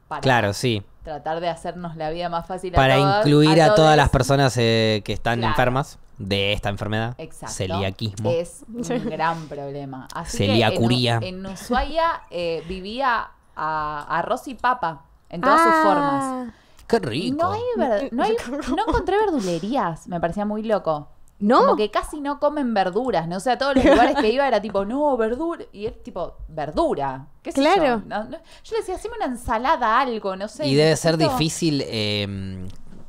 para claro, sí. tratar de hacernos la vida más fácil. Para incluir a, todas las personas eh, que están enfermas de esta enfermedad. Exacto. Celiaquismo. Es un gran problema. Celiacuría. en, Ushuaia eh, vivía a arroz y papa en todas sus ah. formas. Qué rico. No hay, mm, mm, mm, no, encontré verdulerías, me parecía muy loco. No. Como que casi no comen verduras, ¿no? O sea, todos los lugares que iba era tipo, no, verdura. Y es tipo, verdura. ¿Qué claro. Yo? le decía, haceme una ensalada, algo, no sé. Y debe ser difícil eh,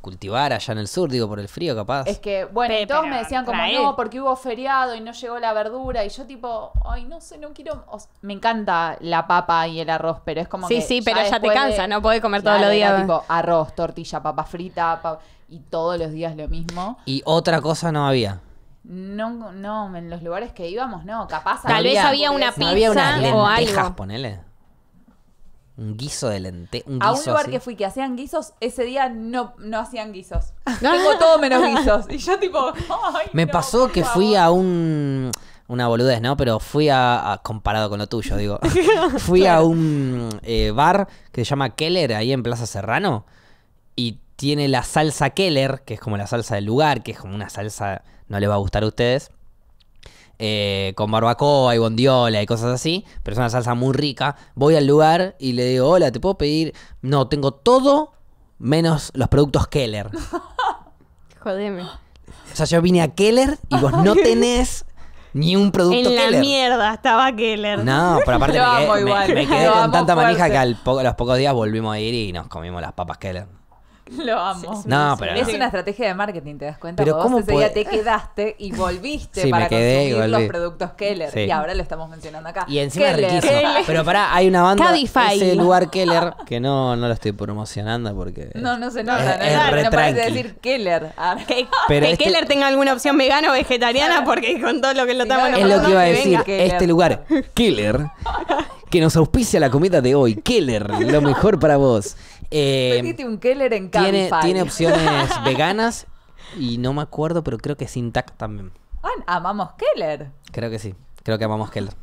cultivar allá en el sur, digo, por el frío capaz. Es que, bueno, todos me decían como, no, porque hubo feriado y no llegó la verdura. Y yo tipo, ay, no sé, no quiero... me encanta la papa y el arroz, pero es como... Sí, que sí, pero ya te cansa, no podés comer todos los días. Tipo, arroz, tortilla, papa frita, y todos los días lo mismo. Y otra cosa no había. No, no, en los lugares que íbamos, no, capaz Tal vez había una pizza o había lentejas, o ponele. Un guiso de lente. Un a un lugar que fui que hacían guisos, ese día no, no hacían guisos. Tengo todo menos guisos. Y yo tipo, Me pasó que fui a un... Una boludez, ¿no? Pero fui a, comparado con lo tuyo, digo. fui a un eh, bar que se llama Keller, ahí en Plaza Serrano. Y tiene la salsa Keller, que es como la salsa del lugar, que es como una salsa... No le va a gustar a ustedes. Eh, con barbacoa y bondiola y cosas así, pero es una salsa muy rica. Voy al lugar y le digo, hola, ¿te puedo pedir? No, tengo todo menos los productos Keller. Jodeme. O sea, yo vine a Keller y vos no tenés ni un producto En la mierda estaba Keller. No, pero aparte me quedé, me, quedé con tanta manija que a los pocos días volvimos a ir y nos comimos las papas Keller. Lo amo. es una estrategia de marketing, te das cuenta. Pero vos ese día te quedaste y volviste para consumir los productos Keller. Y ahora lo estamos mencionando acá. Y encima riquísimo. Pero pará, hay una banda Cabify. ese lugar Keller que no, no lo estoy promocionando porque. No, no se nota, no, es no, re parece decir Keller. Ah. que, este Keller tenga alguna opción vegana o vegetariana, porque con todo lo que lo estamos Es lo que iba a decir. Este lugar, Keller, que nos auspicia la comida de hoy. Keller, lo mejor para vos. Eh, un Keller en tiene, tiene opciones veganas y no me acuerdo, pero creo que es intacta también. Ah, amamos Keller. Creo que sí, creo que amamos Keller.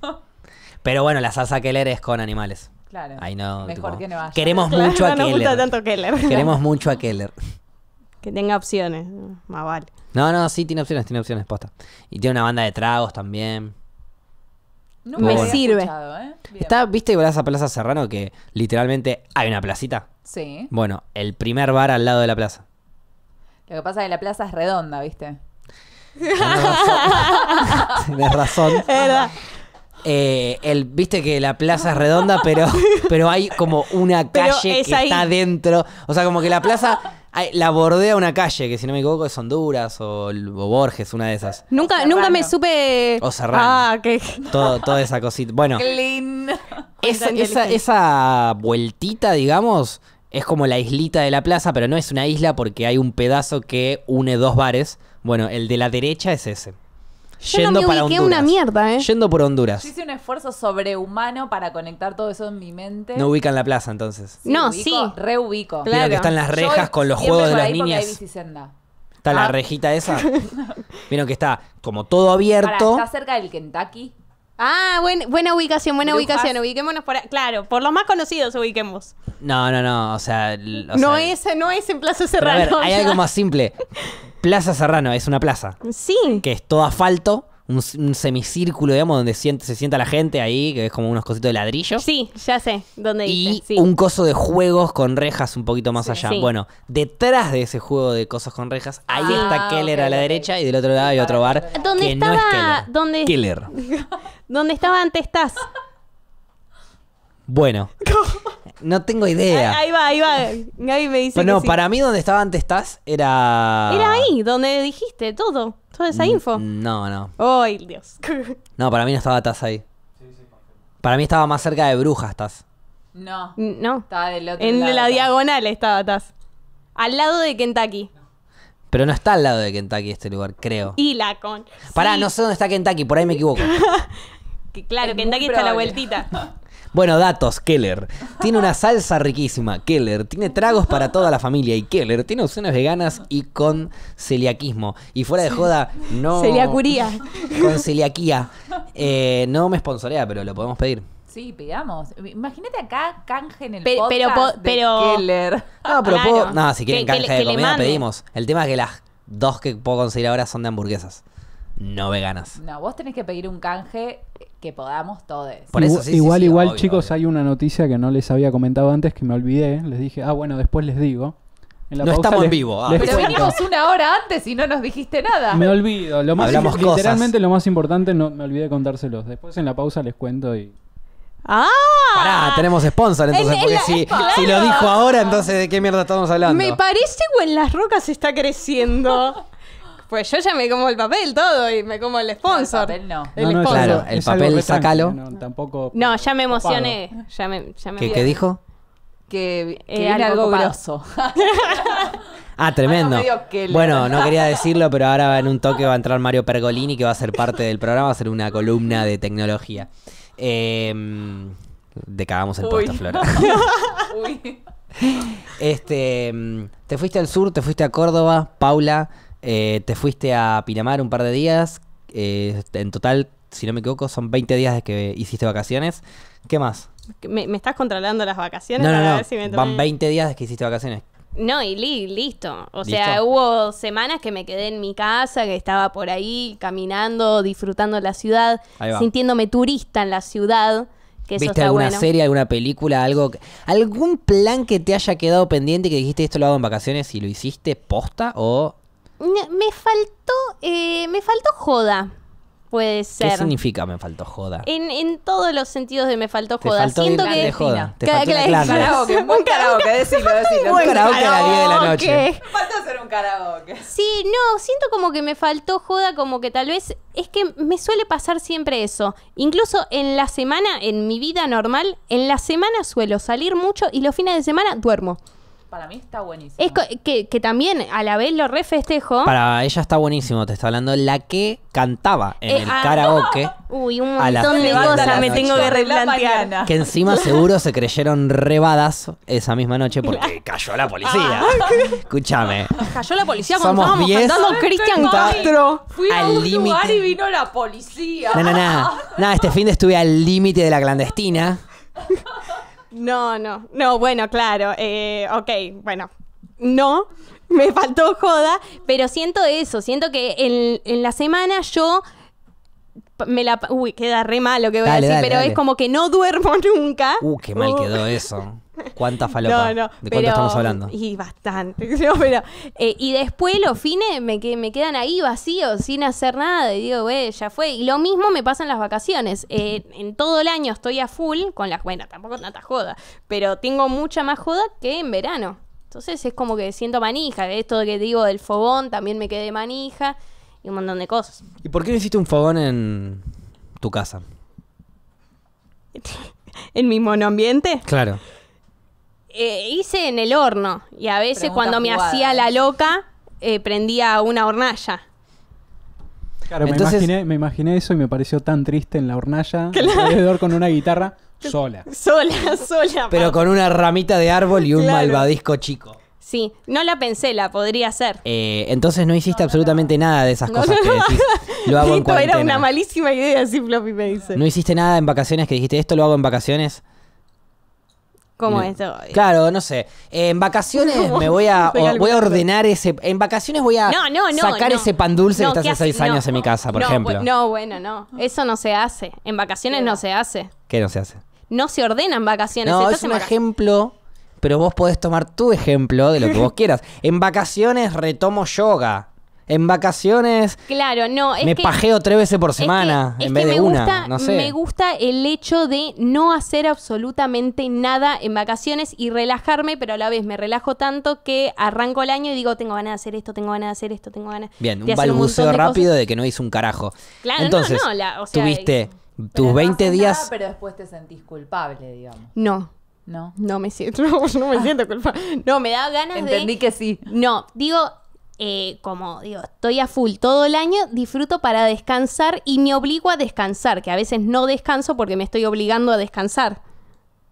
Pero bueno, la salsa Keller es con animales. Claro. Ahí no, Mejor Queremos mucho a Keller. Keller. Queremos mucho a Keller. Que tenga opciones, más vale. No, no, sí, tiene opciones, tiene opciones, posta. Y tiene una banda de tragos también me, sirve. ¿eh? Está, ¿viste esa Plaza Serrano que literalmente hay una placita? Sí. Bueno, el primer bar al lado de la plaza. Lo que pasa es que la plaza es redonda, ¿viste? Ah, Tienes razón. razón. Eh, el, viste que la plaza es redonda, pero, pero hay como una calle que está dentro. O sea, como que la plaza la bordea una calle, que si no me equivoco es Honduras o, Borges, una de esas. Nunca, nunca me supe. O Ah, que. Todo, toda esa cosita. Bueno. esa vueltita, digamos, es como la islita de la plaza, pero no es una isla porque hay un pedazo que une dos bares. Bueno, el de la derecha es ese yendo para Honduras. una ¿eh? Yendo por Honduras. hice un esfuerzo sobrehumano para conectar todo eso en mi mente. No ubican la plaza entonces. no, sí. Reubico. Claro. que están las rejas con los juegos de las niñas. está la ah. rejita esa. Miren que está como todo abierto. Para, está cerca del Kentucky. Ah, buena ubicación, buena ubicación. Ubiquémonos por... Claro, por los más conocidos ubiquemos. No, no, no. O sea... no, es, no es en Plaza Serrano. hay algo más simple. Plaza Serrano es una plaza. Sí. Que es todo asfalto un, semicírculo, digamos, donde se sienta la gente ahí, que es como unos cositos de ladrillo. Sí, ya sé dónde Y un coso de juegos con rejas un poquito más allá. Bueno, detrás de ese juego de cosas con rejas, ahí ah, está Keller a la derecha y del otro lado hay otro bar. ¿Dónde estaba? No ¿Dónde, Keller. ¿Dónde estaba estás? Bueno. No tengo idea. Ahí, va, ahí va. Gaby me dice. Pero no, para mí donde estaba antes estás era. Era ahí, donde dijiste todo. Toda esa mm, info. No, no. Ay, Dios. No, para mí no estaba Taz ahí. Para mí estaba más cerca de Brujas Taz. No. No. Estaba del otro lado en la diagonal estaba Taz. Al lado de Kentucky. Pero no está al lado de Kentucky este lugar, creo. Y la con. Pará, no sé dónde está Kentucky, por ahí me equivoco. claro, Kentucky está a la vueltita. Bueno, datos, Keller. Tiene una salsa riquísima, Keller. Tiene tragos para toda la familia y Keller. Tiene opciones veganas y con celiaquismo. Y fuera de joda, no... Celiacuría. Con celiaquía. Eh, no me sponsorea, pero lo podemos pedir. Sí, pidamos. Imagínate acá canje en el pero, de Keller. No, pero puedo... No, si quieren canje de comida, pedimos. El tema es que las dos que puedo conseguir ahora son de hamburguesas no veganas. No, vos tenés que pedir un canje que podamos todos. eso, igual, igual, chicos, hay una noticia que no les había comentado antes que me olvidé. Les dije, ah, bueno, después les digo. no estamos vivo. Ah. Pero vinimos una hora antes y no nos dijiste nada. Me olvido. Lo Literalmente lo más importante no me olvidé contárselos. Después en la pausa les cuento y... ¡Ah! Pará, tenemos sponsor entonces, porque si, lo dijo ahora, entonces ¿de qué mierda estamos hablando? Me parece que en las rocas está creciendo. Pues yo ya me como el papel todo y me como el sponsor. el papel no. El papel sácalo. No, tampoco. No, ya me emocioné. ¿Qué, dijo? Que, eh, era algo, algo ah, tremendo. bueno, no quería decirlo, pero ahora en un toque va a entrar Mario Pergolini, que va a ser parte del programa, va a ser una columna de tecnología. Eh, em, decagamos el puesto, Flora. Este, em, te fuiste al sur, te fuiste a Córdoba, Paula. Eh, te fuiste a Pinamar un par de días. Eh, en total, si no me equivoco, son 20 días de que hiciste vacaciones. ¿Qué más? ¿Me, estás controlando las vacaciones? No, no, no. Van 20 días de que hiciste vacaciones. No, y listo. O sea, hubo semanas que me quedé en mi casa, que estaba por ahí caminando, disfrutando la ciudad, sintiéndome turista en la ciudad. Que ¿Viste alguna serie, alguna película, algo, algún plan que te haya quedado pendiente que dijiste esto lo hago en vacaciones y lo hiciste posta o me faltó, eh, me faltó joda. Puede ser. ¿Qué significa me faltó joda? En, en todos los sentidos de me faltó joda. Siento que. un karaoke, un buen karaoke, karaoke a de la noche. Me faltó hacer un karaoke. Sí, no, siento como que me faltó joda, como que tal vez. Es que me suele pasar siempre eso. Incluso en la semana, en mi vida normal, en la semana suelo salir mucho y los fines de semana duermo para mí está buenísimo. Es que, que, también a la vez lo refestejo. Para ella está buenísimo, te está hablando la que cantaba en eh, el ah, karaoke. Uy, un montón de cosas me tengo que replantear. Que encima seguro se creyeron rebadas esa misma noche porque cayó la policía. Ah. Escúchame. cayó la policía cuando estábamos Cristian Castro. Fui al a lugar y vino la policía. No, no, no. Nada, este fin de estuve al límite de la clandestina. No, no, no, bueno, claro, eh, ok, bueno, no, me faltó joda, pero siento eso, siento que en, la semana yo me la... Uy, queda re malo que voy a decir, pero es como que no duermo nunca. Uh, qué mal uh. quedó eso. ¿Cuánta falopa? No, no, ¿De cuánto estamos hablando? Y bastante. Eh, y después los fines me, me quedan ahí vacíos, sin hacer nada. Y digo, güey, ya fue. Y lo mismo me pasa en las vacaciones. Eh, en todo el año estoy a full con las. Bueno, tampoco tanta joda, pero tengo mucha más joda que en verano. Entonces es como que siento manija. Esto que digo del fogón también me quedé manija y un montón de cosas. ¿Y por qué no hiciste un fogón en tu casa? ¿En mi monoambiente? Claro. Eh, hice en el horno y a veces cuando me hacía ¿eh? la loca eh, prendía una hornalla. Entonces, me, imaginé, eso y me pareció tan triste en la hornalla, alrededor con una guitarra sola. Sola, sola. Pero con una ramita de árbol y un malvadisco chico. Sí, no la pensé, la podría hacer. entonces no hiciste absolutamente nada de esas cosas que decís. Lo hago en Era una malísima idea, si Floppy me dice. No hiciste nada en vacaciones que dijiste, esto lo hago en vacaciones. Claro, no sé. en vacaciones me voy a, voy a ordenar ese. En vacaciones voy a sacar ese pan dulce que está hace seis años en mi casa, por ejemplo. No, bueno, no. Eso no se hace. En vacaciones no se hace. ¿Qué no se hace? No se ordenan vacaciones. No, es un ejemplo pero vos podés tomar tu ejemplo de lo que vos quieras. En vacaciones retomo yoga. En vacaciones. Claro, no. me pajeo tres veces por semana en vez de una. no sé. Me gusta el hecho de no hacer absolutamente nada en vacaciones y relajarme, pero a la vez me relajo tanto que arranco el año y digo, tengo ganas de hacer esto, tengo ganas de hacer esto, tengo ganas. Bien, un balbuceo rápido de que no hice un carajo. Claro, no, tuviste tus 20 días. pero después te sentís culpable, digamos. No. No. No me siento, no, me ah. siento culpable. No, me da ganas de. Entendí que sí. No, digo, eh, como digo, estoy a full todo el año, disfruto para descansar y me obligo a descansar, que a veces no descanso porque me estoy obligando a descansar.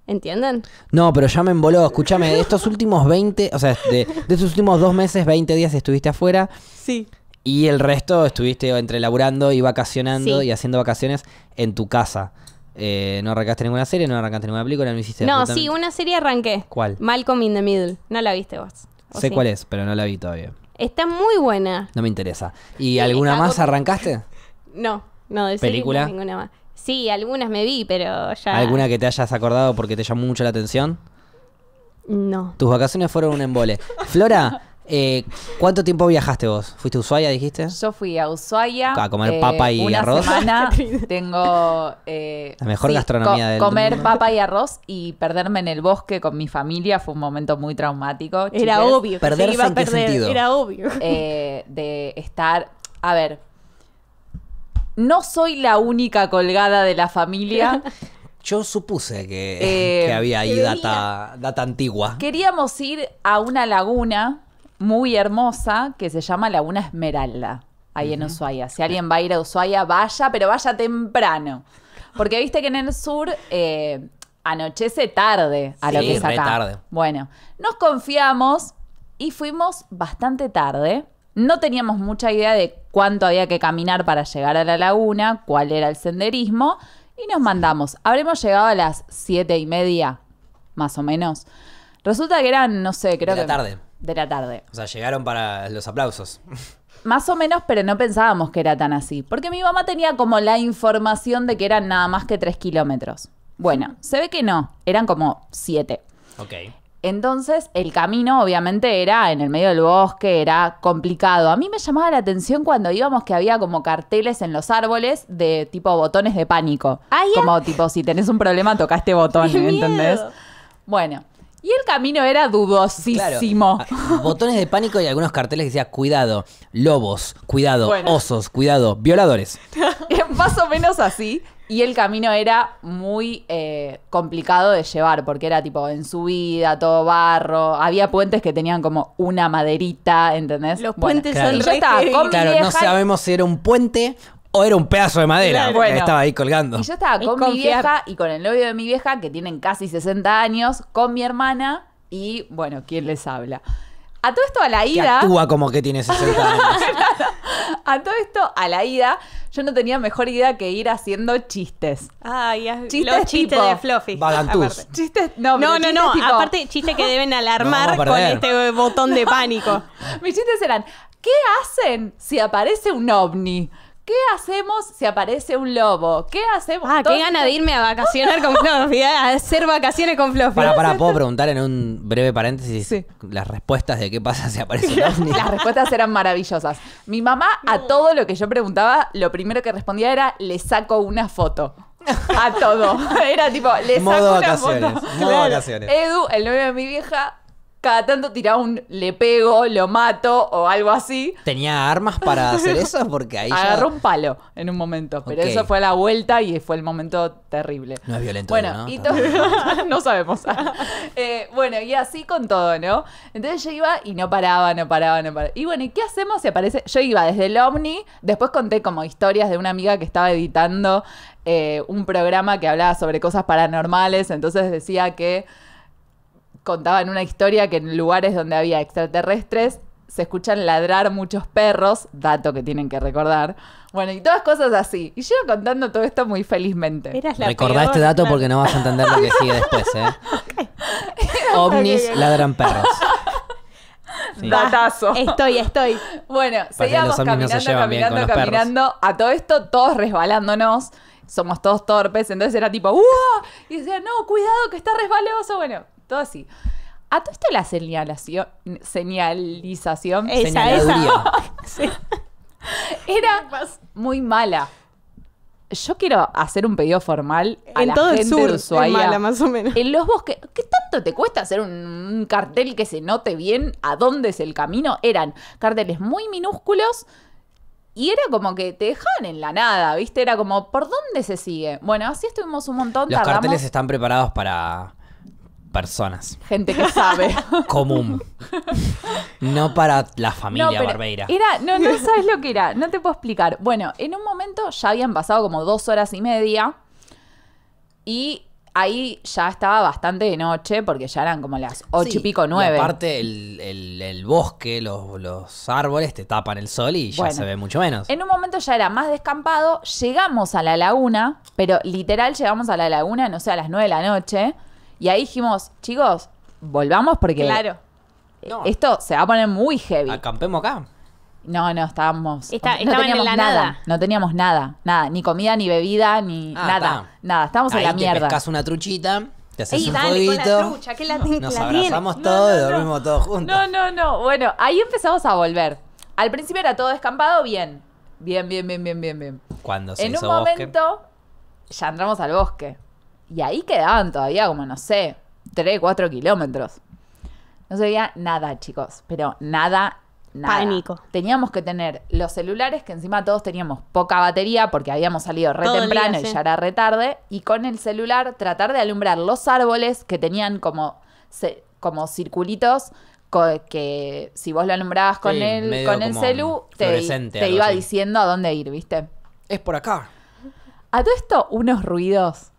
¿Entienden? No, pero ya me emboló. Escúchame, de estos últimos 20, o sea, de, de, estos últimos dos meses, 20 días estuviste afuera. Sí. Y el resto estuviste entre laburando y vacacionando y haciendo vacaciones en tu casa. Eh, no arrancaste ninguna serie, no arrancaste ninguna película, no hiciste. No, sí, una serie arranqué. ¿Cuál? Malcolm in the Middle. No la viste vos. Sé cuál es, pero no la vi todavía. Está muy buena. No me interesa. ¿Y alguna más arrancaste? No, no, de ¿Película? Sí, algunas me vi, pero ya. ¿Alguna que te hayas acordado porque te llamó mucho la atención? No. Tus vacaciones fueron un embole. Flora, Eh, ¿Cuánto tiempo viajaste vos? ¿Fuiste a Ushuaia, dijiste? Yo fui a Ushuaia. A comer papa y eh, una arroz. Semana tengo. Eh, la mejor gastronomía co Comer papa y arroz y perderme en el bosque con mi familia fue un momento muy traumático. Era obvio. Perderse en qué sentido. Era obvio. de estar. A ver. No soy la única colgada de la familia. Yo supuse que, había ahí data, data antigua. Queríamos ir a una laguna muy hermosa que se llama Laguna Esmeralda, ahí en Ushuaia. Si alguien va a ir a Ushuaia, vaya, pero vaya temprano. Porque viste que en el sur eh, anochece tarde a lo que es acá. tarde. Bueno, nos confiamos y fuimos bastante tarde. No teníamos mucha idea de cuánto había que caminar para llegar a la laguna, cuál era el senderismo, y nos mandamos. Habremos llegado a las siete y media, más o menos. Resulta que eran, no sé, creo de que. tarde de la tarde. O sea, llegaron para los aplausos. Más o menos, pero no pensábamos que era tan así. Porque mi mamá tenía como la información de que eran nada más que tres kilómetros. Bueno, se ve que no, eran como siete. Ok. Entonces, el camino obviamente era en el medio del bosque, era complicado. A mí me llamaba la atención cuando íbamos que había como carteles en los árboles de tipo botones de pánico. como ah. tipo, si tenés un problema, toca este botón, ¿entendés? Bueno, y el camino era dudosísimo. Ah, botones de pánico y algunos carteles que decían cuidado, lobos, cuidado, osos, cuidado, violadores. Más o menos así. Y el camino era muy eh, complicado de llevar, porque era tipo en subida, todo barro. Había puentes que tenían como una maderita, ¿entendés? Los puentes claro. son claro, no sabemos si era un puente o era un pedazo de madera que estaba ahí colgando. Y yo estaba con mi vieja y con el novio de mi vieja, que tienen casi 60 años, con mi hermana y, bueno, ¿quién les habla? A todo esto a la ida. Que actúa como que tiene 60 años. a todo esto a la ida, yo no tenía mejor idea que ir haciendo chistes. Ay, chistes los chistes de Fluffy. Vagantús. Chistes, no, no, no, aparte, chistes que deben alarmar con este botón de pánico. Mis chistes eran, ¿qué hacen si aparece un ovni? ¿Qué hacemos si aparece un lobo? ¿Qué hacemos? Ah, qué gana de irme a vacacionar con Fluffy, a hacer vacaciones con Fluffy. Para, para, puedo preguntar en un breve paréntesis las respuestas de qué pasa si aparece un lobo. Las respuestas eran maravillosas. Mi mamá a todo lo que yo preguntaba, lo primero que respondía era, le saco una foto. A todo. Era tipo, le saco una foto. Modo vacaciones. Edu, el novio de mi vieja, cada tanto tiraba un le pego, lo mato o algo así. ¿Tenía armas para hacer eso? Porque ahí Agarró un palo en un momento, pero eso fue la vuelta y fue el momento terrible. No es violento. Bueno, ¿no? Y no sabemos. Eh, bueno, y así con todo, ¿no? Entonces yo iba y no paraba, no paraba, no paraba. Y bueno, ¿y qué hacemos si aparece? Yo iba desde el OVNI. después conté como historias de una amiga que estaba editando eh, un programa que hablaba sobre cosas paranormales, entonces decía que contaban una historia que en lugares donde había extraterrestres se escuchan ladrar muchos perros, dato que tienen que recordar. Bueno, y todas cosas así. Y yo contando todo esto muy felizmente. Recordá este dato porque no vas a entender lo que sigue después, ¿eh? ladran perros. Datazo. Estoy, estoy. Bueno, seguíamos caminando, caminando, caminando. A todo esto, todos resbalándonos. Somos todos torpes. Entonces era tipo, ¡uh! Y decía, no, cuidado que está resbaloso. Bueno, así. A todo esto la señalación, señalización. Esa, esa. Era muy mala. Yo quiero hacer un pedido formal a en todo el sur, Mala, más o menos. En los bosques. ¿Qué tanto te cuesta hacer un, cartel que se note bien a dónde es el camino? Eran carteles muy minúsculos. Y era como que te dejaban en la nada, ¿viste? Era como, ¿por dónde se sigue? Bueno, así estuvimos un montón. Los carteles están preparados para personas. Gente que sabe. Común. No para la familia Barbeira. no, sabes lo que era, no te puedo explicar. Bueno, en un momento ya habían pasado como dos horas y media y ahí ya estaba bastante de noche porque ya eran como las ocho y pico, nueve. aparte el, bosque, los, árboles te tapan el sol y ya se ve mucho menos. En un momento ya era más descampado, llegamos a la laguna, pero literal llegamos a la laguna, no sé, a las nueve de la noche y ahí dijimos, chicos, volvamos porque claro. Eh, esto se va a poner muy heavy. Acampemos acá. No, no, estábamos. no teníamos la nada, No teníamos nada. Nada. Ni comida, ni bebida, ni ah, nada. Nada. Estábamos en la te mierda. Pescas una truchita. Te haces dale, con la trucha, que la Nos abrazamos todos y dormimos todos juntos. No, no, no. Bueno, ahí empezamos a volver. Al principio era todo descampado, bien. Bien, bien, bien, bien, bien, bien. Cuando se En un momento ya entramos al bosque. Y ahí quedaban todavía como, no sé, 3, 4 kilómetros. No se veía nada, chicos, pero nada, nada. Pánico. Teníamos que tener los celulares, que encima todos teníamos poca batería porque habíamos salido re temprano y ya era re tarde, y con el celular tratar de alumbrar los árboles que tenían como, como circulitos que si vos lo alumbrabas con el, con el celu, te, iba diciendo a dónde ir, ¿viste? Es por acá. A todo esto, unos ruidos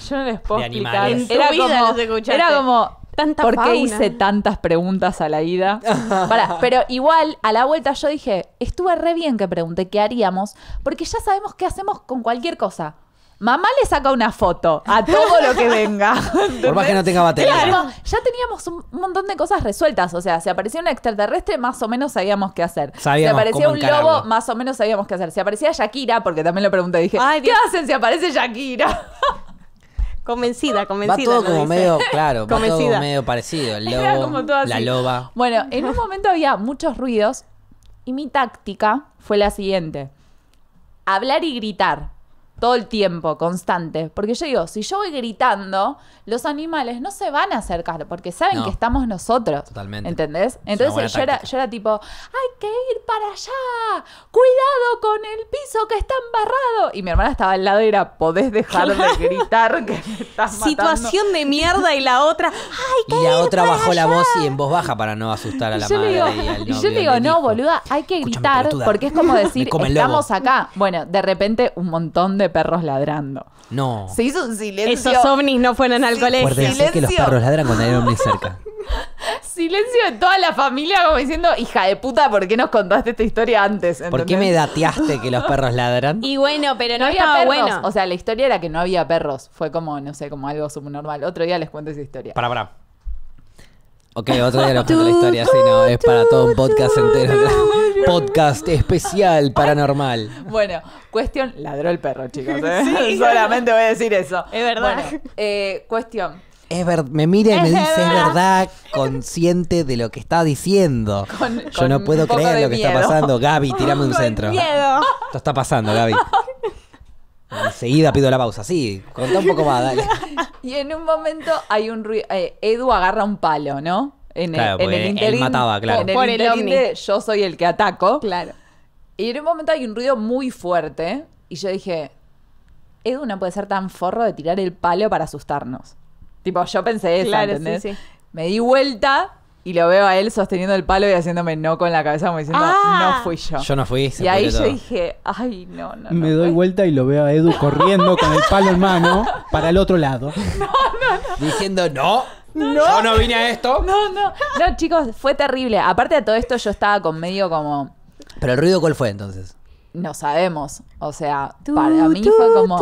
yo no les puedo En era, vida como, se escuchaste. era como, ¿Por qué hice tantas preguntas a la ida? pero igual, a la vuelta yo dije, estuve re bien que pregunté qué haríamos, porque ya sabemos qué hacemos con cualquier cosa. Mamá le saca una foto a todo lo que venga. Por más que no tenga batería. ya teníamos un montón de cosas resueltas. O sea, si aparecía un extraterrestre, más o menos sabíamos qué hacer. si aparecía un lobo, más o menos sabíamos qué hacer. Si aparecía Shakira, porque también lo pregunté, dije, ¿qué hacen si aparece Shakira? Convencida, convencida. como medio, claro, medio parecido. El lobo, la loba. Bueno, en un momento había muchos ruidos y mi táctica fue la siguiente. Hablar y gritar todo el tiempo, constante. Porque yo digo, si yo voy gritando, los animales no se van a acercar porque saben que estamos nosotros. Totalmente. ¿Entendés? Entonces yo era, tipo, hay que ir para allá, cuidado con el piso que está embarrado. Y mi hermana estaba al lado y era, podés dejar de gritar que Situación de mierda y la otra, hay que Y la otra bajó la voz y en voz baja para no asustar a la madre. y yo le digo, no, boluda, hay que gritar porque es como decir, estamos acá. Bueno, de repente un montón de perros ladrando. No. Se hizo un silencio. Esos ovnis no fueron al colegio. es que los perros ladran cuando hay ovnis cerca. Silencio de toda la familia como diciendo, hija de puta, ¿por qué nos contaste esta historia antes? ¿Por qué me dateaste que los perros ladran? Y bueno, pero no, había perros. O sea, la historia era que no había perros. Fue como, no sé, como algo subnormal. Otro día les cuento esa historia. Para, para. Ok, otro día no cuento la historia, sí, no, es para todo un podcast entero. podcast especial paranormal. Bueno, cuestión, ladró el perro, chicos. ¿eh? Sí. Solamente voy a decir eso. Es verdad. Eh, cuestión. Es me mira y me dice, es verdad, consciente de lo que está diciendo. Yo no puedo creer lo que está pasando. Gaby, tirame un centro. Miedo. Esto está pasando, Gaby. Enseguida pido la pausa. Sí, contá un poco más, Y en un momento hay un ruido. Eh, Edu agarra un palo, ¿no? En, el, en el Él mataba, claro. En el, Por yo soy el que ataco. Claro. Y en un momento hay un ruido muy fuerte. Y yo dije, Edu no puede ser tan forro de tirar el palo para asustarnos. Tipo, yo pensé eso, ¿entendés? Me di vuelta y lo veo a él sosteniendo el palo y haciéndome no con la cabeza como diciendo, no ah. fui yo. Yo no fui. y ahí yo dije, ay, no, no. Me doy vuelta y lo veo a Edu corriendo con el palo en mano para el otro lado. No, no, no. Diciendo, no. No, yo no vine a esto. No, no. No, chicos, fue terrible. Aparte de todo esto, yo estaba con medio como. ¿Pero el ruido cuál fue entonces? No sabemos. O sea, para mí fue como.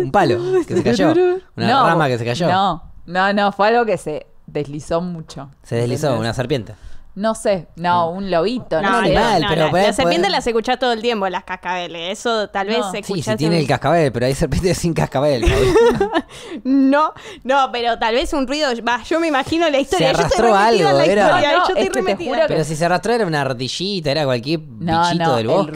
un palo que se cayó. Una rama que se cayó. No, no, no, fue algo que se deslizó mucho. Se deslizó, una serpiente. No sé, no, mm. un lobito, no, no pero La serpiente las escuchás todo el tiempo, las cascabeles. Eso tal vez se escucha. Sí, sí tiene el cascabel, pero hay serpientes sin cascabel. no, no, pero tal vez un ruido. Va, yo me imagino la historia. Se arrastró algo, Pero si se arrastró era una ardillita, era cualquier bichito del bosque. El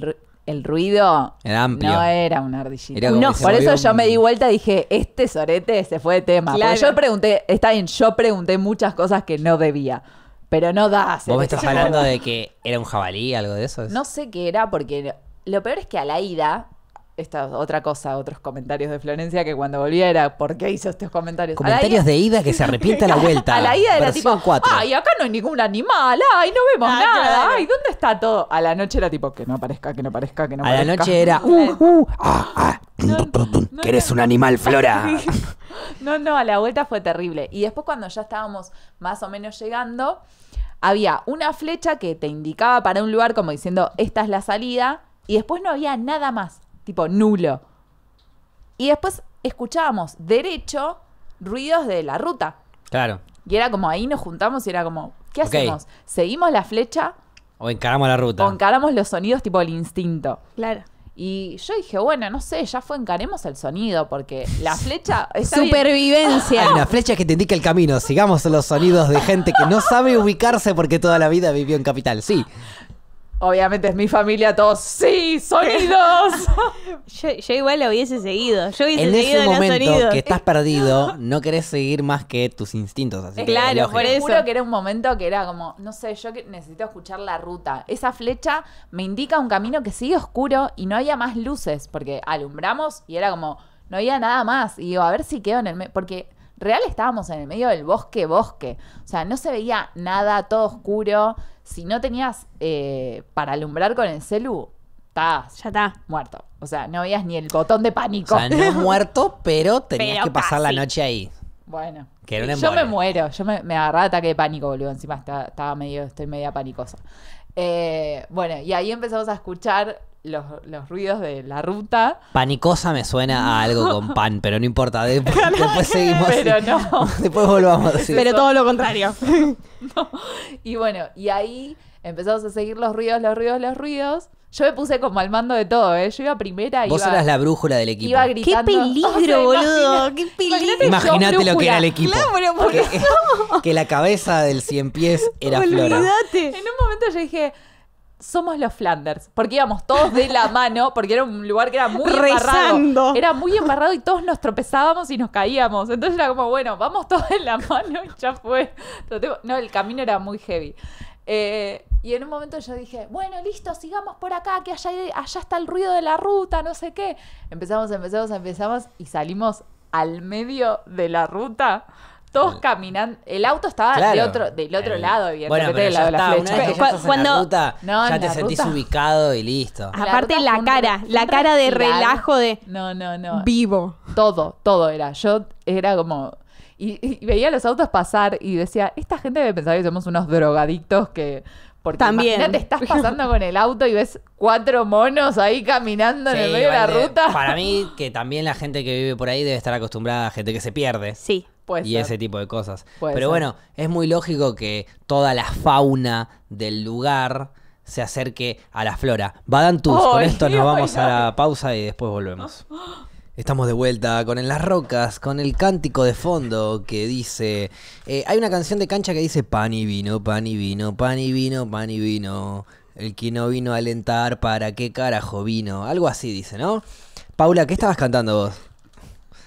ruido, el ruido amplio. no era una ardillita. no, por eso yo me di vuelta y dije, este sorete se fue de tema. Claro. yo pregunté, está bien, yo pregunté muchas cosas que no debía. Pero no da. ¿Vos me estás hablando de que era un jabalí, algo de eso? No sé qué era, porque lo peor es que a la ida esta otra cosa, otros comentarios de Florencia que cuando volviera ¿por qué hizo estos comentarios? Comentarios de ida que se a la vuelta. A la ida era tipo, ay, acá no hay ningún animal, ay, no vemos ah, nada, ay, ¿dónde está todo? A la noche era tipo, que no aparezca, que no aparezca, que no aparezca. A la noche era, uh, uh, ah, ah, que eres un animal, Flora. no, no, a la vuelta fue terrible. Y después cuando ya estábamos más o menos llegando, había una flecha que te indicaba para un lugar como diciendo, esta es la salida, y después no había nada más tipo nulo. Y después escuchábamos derecho ruidos de la ruta. Claro. Y era como ahí nos juntamos y era como, ¿qué hacemos? ¿Seguimos la flecha? O encaramos la ruta. O encaramos los sonidos tipo el instinto. Claro. Y yo dije, bueno, no sé, ya fue, encaremos el sonido, porque la flecha. es Supervivencia. La una flecha que te indica el camino. Sigamos los sonidos de gente que no sabe ubicarse porque toda la vida vivió en capital. Sí. Obviamente es mi familia, todos, ¡sí! ¡Sonidos! yo, yo, igual lo hubiese seguido. Yo en ese momento que estás perdido, no querés seguir más que tus instintos. claro, por eso. Juro que era un momento que era como, no sé, yo necesito escuchar la ruta. Esa flecha me indica un camino que sigue oscuro y no había más luces, porque alumbramos y era como, no había nada más. Y digo, a ver si quedo en el... medio. porque real estábamos en el medio del bosque, bosque. O sea, no se veía nada, todo oscuro. Si no tenías eh, para alumbrar con el celu, estás ya está muerto. O sea, no veías ni el botón de pánico. O sea, no muerto, pero tenías que pasar la noche ahí. Bueno. yo me muero, yo me, me agarraba ataque de pánico, boludo. Encima estaba medio, estoy media panicosa. Eh, bueno, y ahí empezamos a escuchar los, ruidos de la ruta. Panicosa me suena a algo con pan, pero no importa. Después, seguimos. Pero no. Después volvamos. decir. pero todo lo contrario. Y bueno, y ahí empezamos a seguir los ruidos, los ruidos, los ruidos. Yo me puse como al mando de todo, ¿eh? Yo iba primera y. Vos eras la brújula del equipo. Iba gritando. ¡Qué peligro, boludo! ¡Qué peligro! Imagínate lo que era el equipo. que, que, la cabeza del cien pies era Flora. En un momento yo dije somos los Flanders, porque íbamos todos de la mano, porque era un lugar que era muy embarrado. Era muy embarrado y todos nos tropezábamos y nos caíamos. Entonces era como, bueno, vamos todos de la mano y ya fue. No, el camino era muy heavy. Eh, y en un momento yo dije, bueno, listo, sigamos por acá, que allá, allá está el ruido de la ruta, no sé qué. Empezamos, empezamos, empezamos y salimos al medio de la ruta todos caminando. El auto estaba otro, del otro eh, lado, evidentemente, bueno, cuando, ya te sentís ubicado y listo. Aparte la, cara, la cara de relajo de vivo. Todo, todo era. Yo era como. Y, veía los autos pasar y decía, esta gente debe pensar que somos unos drogadictos que... Porque También. imagínate, estás pasando con el auto y ves cuatro monos ahí caminando en el medio de la ruta. Para mí, que también la gente que vive por ahí debe estar acostumbrada a gente que se pierde. Sí y ese tipo de cosas. Pero bueno, es muy lógico que toda la fauna del lugar se acerque a la flora. Badantus, con esto nos vamos a la pausa y después volvemos. Estamos de vuelta con En las Rocas, con el cántico de fondo que dice... Eh, hay una canción de cancha que dice pan y vino, pan y vino, pan y vino, pan y vino. El que no vino a alentar, ¿para qué carajo vino? Algo así dice, ¿no? Paula, ¿qué estabas cantando vos?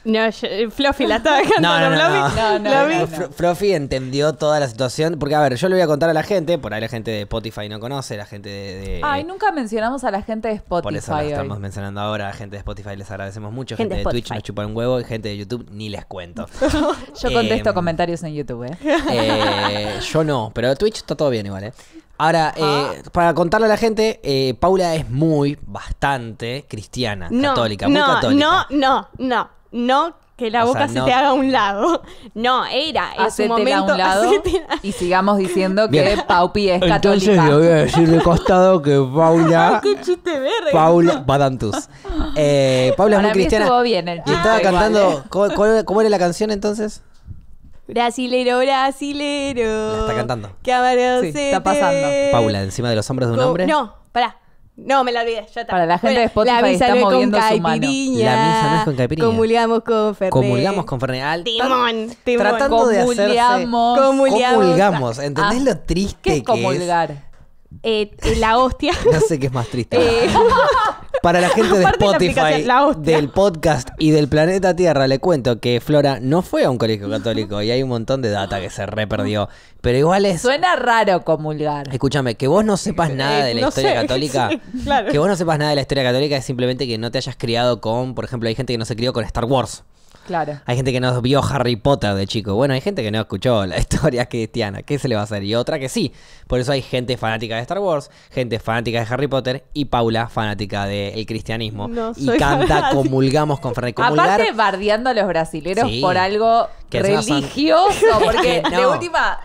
No, eh, Fluffy la estaba dejando. No, no, no, no. Fluffy entendió toda la situación. Porque, a ver, yo le voy a contar a la gente. Por ahí la gente de Spotify no conoce, la gente de. Ay, nunca mencionamos a la gente de Spotify. Por eso estamos mencionando ahora. La gente de Spotify les agradecemos mucho. Gente, de, Twitch nos chupa un huevo. Y gente de YouTube ni les cuento. yo em, contesto comentarios en YouTube, ¿eh? eh yo no, pero Twitch está todo bien igual, ¿eh? Ahora, eh, ah. para contarle a la gente, Paula es muy, bastante cristiana, católica, muy no, No, no, no. No que la boca se te haga a un lado. No, era en un momento. A un lado y sigamos diciendo que Pau Paupi es católica. Entonces le voy a decir de costado que Paula. qué verde. Paula Badantus. Eh, Paula es muy cristiana. Bien y estaba cantando. Eh. ¿cómo, era la canción entonces? Brasilero, brasilero. La está cantando. qué sí, está pasando. Paula, encima de los hombros de un hombre. No, pará. No, me la olvidé, ya está. Para la gente de Spotify la misa no es moviendo con su mano. caipiriña. La misa no es con caipirinha. Comulgamos con Fernet. Comulgamos con Fernet. Timón, timón. Tratando de hacerse... Comulgamos. Comulgamos. ¿Entendés ah, lo triste ¿qué es comulgar? es? Eh, eh, la hostia. No sé qué es más triste. Eh, Para la gente de Spotify, del podcast y del planeta Tierra, le cuento que Flora no fue a un colegio católico y hay un montón de data que se reperdió. Pero igual es. Suena raro comulgar. Escúchame, que vos no sepas nada de la historia católica. Que vos no sepas nada de la historia católica es simplemente que no te hayas criado con. Por ejemplo, hay gente que no se crió con Star Wars. Hay gente que no vio Harry Potter de chico. Bueno, hay gente que no escuchó la historia cristiana. ¿Qué se le va a hacer? Y otra que sí. Por eso hay gente fanática de Star Wars, gente fanática de Harry Potter y Paula fanática del cristianismo. y canta, comulgamos con Fernández. Aparte, bardeando a los brasileros por algo religioso. porque de última.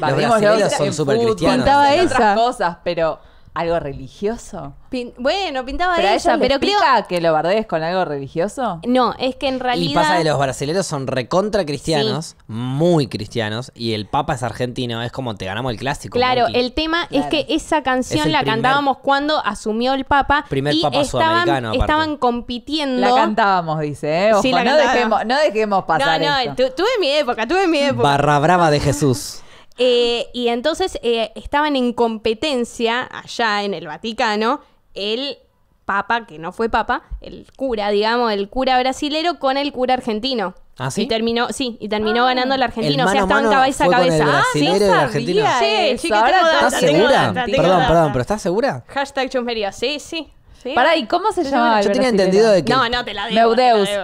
Los brasileños son Pintaba cosas, pero ¿Algo religioso? bueno, pintaba de ella, pero creo... que lo bardees con algo religioso? No, es que en realidad... Y pasa que los brasileños son recontra cristianos, muy cristianos, y el Papa es argentino, es como te ganamos el clásico. Claro, el tema es que esa canción la cantábamos cuando asumió el Papa. Primer y Papa estaban, compitiendo. La cantábamos, dice, ¿eh? no, dejemos, no, dejemos, pasar No, no, tuve mi época, tuve mi época. Barra brava de Jesús. Eh, y entonces eh, estaban en competencia allá en el Vaticano el papa, que no fue papa, el cura, digamos, el cura brasilero con el cura argentino. ¿Ah, Y terminó, sí, y terminó ah. ganando el argentino. o sea, estaban cabeza a cabeza. Ah, sí, argentino. Sí, ¿Estás segura? Perdón, perdón, pero ¿estás segura? Hashtag chumbería, sí, sí. Pará, ¿y cómo se llama? Yo tenía entendido de que. No, no, te la debo.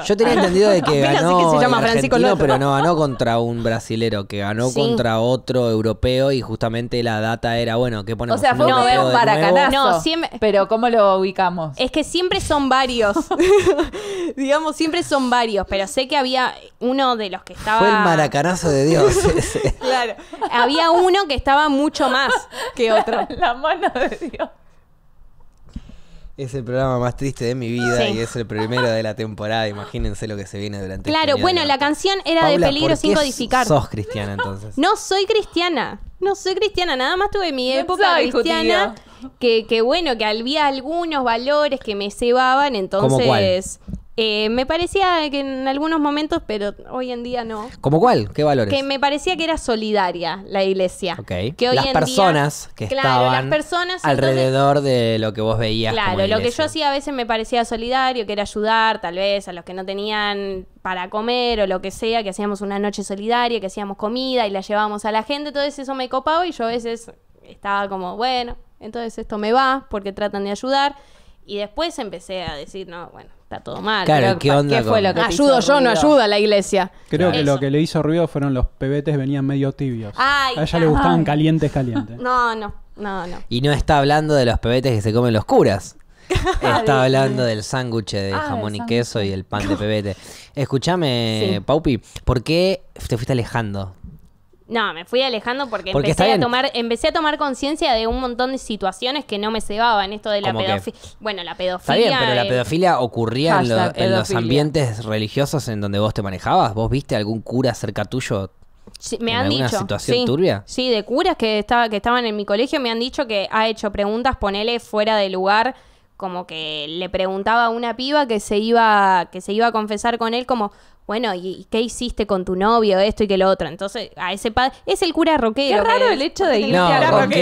Yo tenía entendido de que ganó. Así que se llama Francisco pero no ganó contra un brasilero, que ganó contra otro europeo y justamente la data era, bueno, ¿qué ponemos? O sea, fue un, no, No, siempre... Pero ¿cómo lo ubicamos? Es que siempre son varios. Digamos, siempre son varios, pero sé que había uno de los que estaba. Fue el maracanazo de Dios. claro. Había uno que estaba mucho más que otro. la mano de Dios. Es el programa más triste de mi vida y es el primero de la temporada. Imagínense lo que se viene durante Claro, este bueno, la canción era de Peligro sin codificar. ¿Sos cristiana entonces? No soy cristiana. No soy cristiana. Nada más tuve mi época cristiana. Que, que, bueno, que había algunos valores que me cebaban. Entonces. Eh, me parecía que en algunos momentos, pero hoy en día no. ¿Como cuál? ¿Qué valores? Que me parecía que era solidaria la iglesia. Ok. Que las personas que claro, estaban las personas, alrededor de lo que vos veías. Claro, lo que yo hacía a veces me parecía solidario, que era ayudar tal vez a los que no tenían para comer o lo que sea, que hacíamos una noche solidaria, que hacíamos comida y la llevábamos a la gente, todo eso me copaba y yo a veces estaba como, bueno, entonces esto me va porque tratan de ayudar. Y después empecé a decir, no, bueno, está todo mal. ¿qué fue lo que Ayudo yo, no ayuda a la iglesia. Creo que lo que le hizo ruido fueron los pebetes venían medio tibios. a ella le gustaban calientes, calientes. No, no, no, no. Y no está hablando de los pebetes que se comen los curas. Está hablando del sándwich de ah, jamón y queso y el pan de pebete. Escúchame, Paupi, ¿por qué te fuiste alejando no, me fui alejando porque, empecé, a tomar, empecé a tomar conciencia de un montón de situaciones que no me cebaban. Esto de la pedofilia. Bueno, la pedofilia. Está bien, pero la pedofilia ocurría en, los ambientes religiosos en donde vos te manejabas. ¿Vos viste algún cura cerca tuyo? me en han situación turbia? Sí, de curas que, estaba, que estaban en mi colegio me han dicho que ha hecho preguntas, ponele fuera de lugar como que le preguntaba a una piba que se iba, que se iba a confesar con él, como, bueno, ¿y qué hiciste con tu novio? Esto y que lo otro. Entonces, a ese padre. Es el cura roquero. Qué raro el hecho de ir a con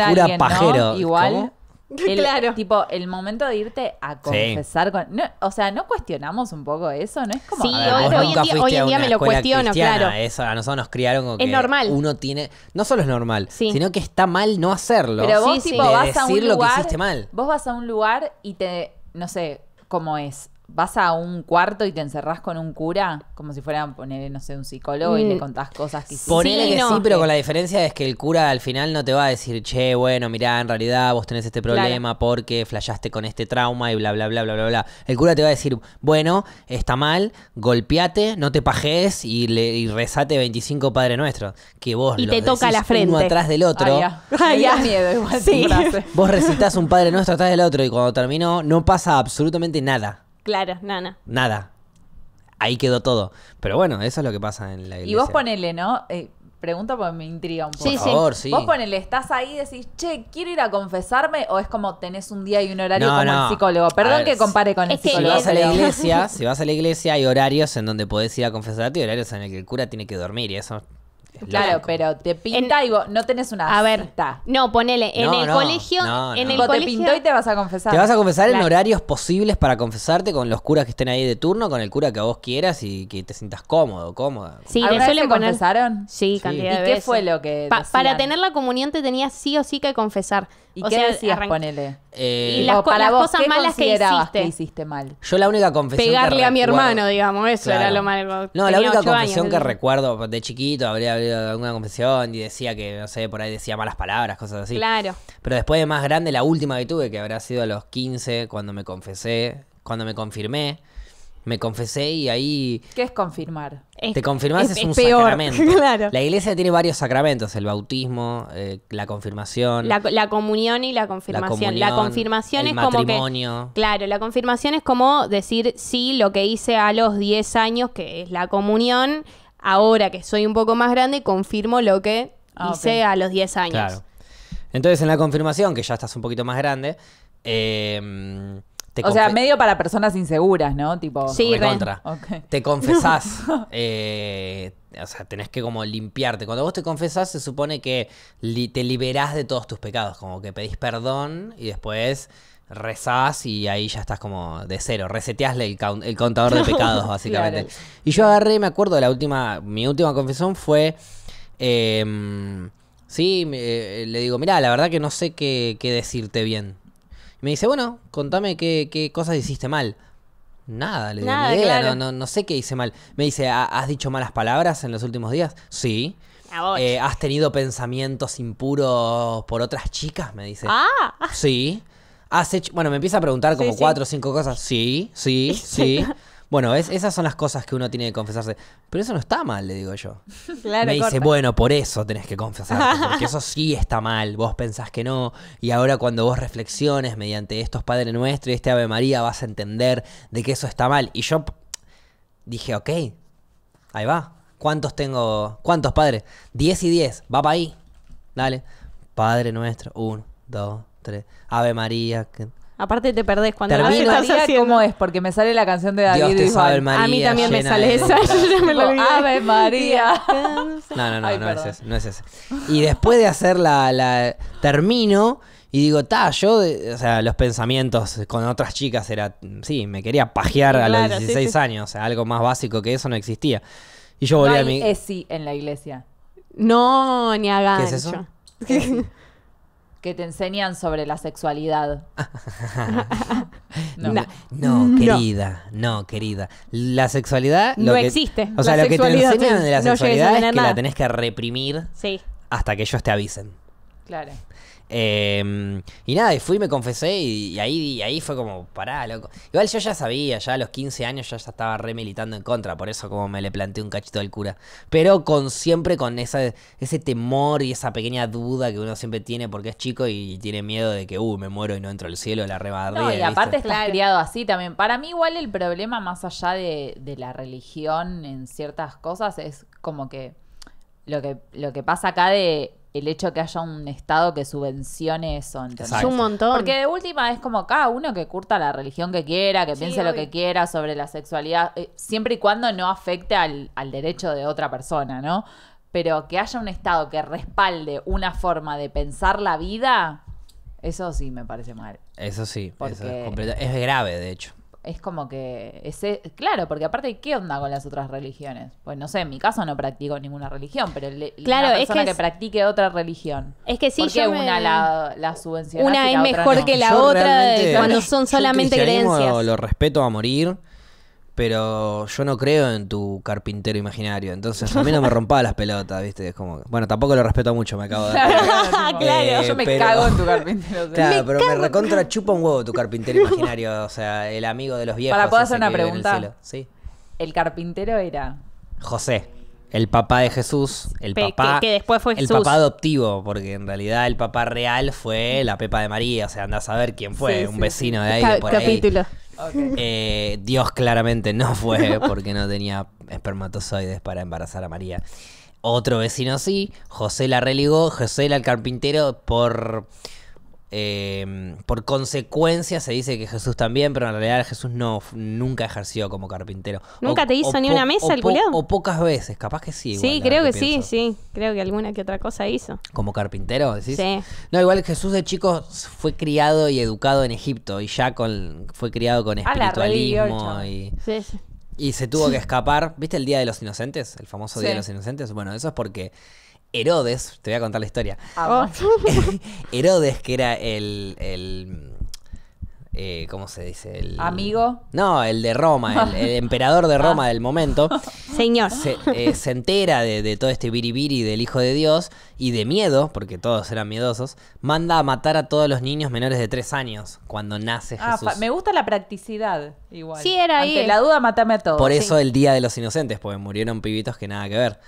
el pajero. Igual. claro. Tipo, el momento de irte a confesar con. No, o sea, ¿no cuestionamos un poco eso? ¿No es como.? Sí, hoy, en día, hoy, día, me lo cuestiono, claro. Eso, a nosotros nos criaron con que. Es normal. Uno tiene. No solo es normal, sino que está mal no hacerlo. Pero vos, tipo, vas a un lugar. Lo que hiciste mal. Vos vas a un lugar y te. No sé cómo es vas a un cuarto y te encerrás con un cura, como si fuera, poner, no sé, un psicólogo y le mm. contás cosas que sí. Ponele que sí, pero con la diferencia es que el cura al final no te va a decir, che, bueno, mirá, en realidad vos tenés este problema porque flayaste con este trauma y bla, bla, bla, bla, bla, bla. El cura te va a decir, bueno, está mal, golpeate, no te pajes y, le, rezate 25 Padre Nuestro. Que vos y te toca la frente. uno atrás del otro. Ah, ya. miedo igual. Sí. Vos recitas un Padre Nuestro atrás del otro y cuando terminó no pasa absolutamente nada. Claro, nada. Nada. Ahí quedó todo. Pero bueno, eso es lo que pasa en la iglesia. Y vos ponele, ¿no? Eh, pregunto porque me intriga un poco. Sí, Por favor, sí. Vos ponele, estás ahí y decís, che, quiero ir a confesarme, o es como tenés un día y un horario como el psicólogo. Perdón que compare con el psicólogo. Si vas a la iglesia, si vas a la iglesia hay horarios en donde podés ir a confesarte y horarios en el que el cura tiene que dormir y eso Claro, pero te pinta y vos no tenés una A ver, no, ponele, en el colegio, en el te y te vas a confesar. Te vas a confesar en horarios posibles para confesarte con los curas que estén ahí de turno, con el cura que vos quieras y que te sientas cómodo, cómoda. sí, le vez confesaron? sí, ¿Y qué fue lo que para tener la comunión te tenías sí o sí que confesar. ¿Y qué sea, decías, ponele? Eh, y las, oh, cosas malas que hiciste. mal? Yo la única confesión Pegarle a mi hermano, digamos, eso era lo malo. No, la única confesión que recuerdo de chiquito, habría habido alguna confesión y decía que, no sé, por ahí decía malas palabras, cosas así. Claro. Pero después de más grande, la última que tuve, que habrá sido a los 15, cuando me confesé, cuando me confirmé, me confesé y ahí. ¿Qué es confirmar? Te confirmás es, un sacramento. La iglesia tiene varios sacramentos: el bautismo, eh, la confirmación. La, comunión y la confirmación. La, confirmación es matrimonio. como. Que, claro, la confirmación es como decir sí, lo que hice a los 10 años, que es la comunión. Ahora que soy un poco más grande, confirmo lo que ah, hice a los 10 años. Claro. Entonces, en la confirmación, que ya estás un poquito más grande, eh o sea, medio para personas inseguras, ¿no? Tipo, sí, contra. Te confesás. Eh, o sea, tenés que como limpiarte. Cuando vos te confesás, se supone que te liberás de todos tus pecados. Como que pedís perdón y después rezás y ahí ya estás como de cero. Reseteásle el, contador de pecados, básicamente. Y yo agarré, me acuerdo, la última, mi última confesión fue. Em, sí, eh, le digo, mirá, la verdad que no sé qué, qué decirte bien me dice, bueno, contame qué, qué cosas hiciste mal. Nada, le idea, no, no, sé qué hice mal. Me dice, ¿has dicho malas palabras en los últimos días? Sí. Eh, ¿Has tenido pensamientos impuros por otras chicas? Me dice. Ah. Sí. ¿Has hecho... Bueno, me empieza a preguntar como cuatro o cinco cosas. Sí, sí, sí. Bueno, esas son las cosas que uno tiene que confesarse. Pero eso no está mal, le digo yo. Me dice, bueno, por eso tenés que confesarte, porque eso sí está mal, vos pensás que no, y ahora cuando vos reflexiones mediante estos Padre Nuestro y este Ave María vas a entender de que eso está mal. Y yo dije, ok, ahí va. ¿Cuántos tengo? ¿Cuántos, padres? 10 y 10, va para ahí. Dale. Padre nuestro, 1, dos, tres. Ave María. Aparte te perdés cuando la ah, estás haciendo. ¿Cómo es? Porque me sale la canción de David Dios te María, A mí también me sale esa, yo ya me lo vi. Ave María. No, no, no, no, es ese, no es Y después de hacer la, termino y digo, ta, yo, o sea, los pensamientos con otras chicas era, sí, me quería pajear a los 16 años, o sea, algo más básico que eso no existía. Y yo volví no hay a mi... en la iglesia. No, ni a gancho. ¿Qué es eso? que te enseñan sobre la sexualidad. no. querida, no. querida. La sexualidad no existe. O sea, la lo que te enseñan de la sexualidad es que la tenés que reprimir hasta que ellos te avisen. Claro. Em, y nada, y fui, me confesé y, ahí, ahí fue como, pará, loco. Igual yo ya sabía, ya a los 15 años yo ya estaba re militando en contra, por eso como me le planteé un cachito al cura. Pero con siempre con ese temor y esa pequeña duda que uno siempre tiene porque es chico y tiene miedo de que, uh, me muero y no entro al cielo, la rebarría. No, y aparte está criado así también. Para mí igual el problema más allá de, de la religión en ciertas cosas es como que lo que, lo que pasa acá de el hecho de que haya un Estado que subvencione eso. Es un montón. Porque de última es como cada uno que curta la religión que quiera, que piense lo que quiera sobre la sexualidad, eh, siempre y cuando no afecte al, derecho de otra persona, ¿no? Pero que haya un Estado que respalde una forma de pensar la vida, eso sí me parece mal. Eso sí, es grave, de hecho es como que ese claro porque aparte qué onda con las otras religiones pues no sé en mi caso no practico ninguna religión pero claro, es que, practique otra religión es que sí ¿Por una la, la una es mejor que la otra cuando son solamente creencias lo respeto a morir pero yo no creo en tu carpintero imaginario, entonces a mí no me rompaba las pelotas, ¿viste? como, bueno, tampoco lo respeto mucho, me acabo de claro, yo me cago en tu carpintero. Claro, pero me recontra chupa un huevo tu carpintero imaginario, o sea, el amigo de los viejos. Para poder hacer una pregunta. El, carpintero era José. El papá de Jesús, el papá. El papá adoptivo, porque en realidad el papá real fue la Pepa de María, o sea, anda a saber quién fue, un vecino de ahí. por de capítulo. Eh, Dios claramente no fue porque no tenía espermatozoides para embarazar a María. Otro vecino sí, José la religó, José la el carpintero por Em, por consecuencia se dice que Jesús también, pero en realidad Jesús no nunca ejerció como carpintero. Nunca te hizo ni una mesa, el culiado. O pocas veces, capaz que sí. sí, creo que, sí, sí. Creo que alguna que otra cosa hizo. ¿Como carpintero? Decís? Sí. No, igual Jesús de chico fue criado y educado en Egipto y ya con, fue criado con espiritualismo y. Sí, Y se tuvo que escapar. ¿Viste el Día de los Inocentes? El famoso Día de los Inocentes. Bueno, eso es porque Herodes, te voy a contar la historia. Herodes, que era el, eh, ¿cómo se dice? El, Amigo. No, el de Roma, el, emperador de Roma ah. del momento. Señor. Se, eh, entera de, todo este biribiri del Hijo de Dios y de miedo, porque todos eran miedosos, manda a matar a todos los niños menores de tres años cuando nace ah, Jesús. me gusta la practicidad igual. Sí, era Ante la duda, matame a todos. Por eso el Día de los Inocentes, porque murieron pibitos que nada que ver.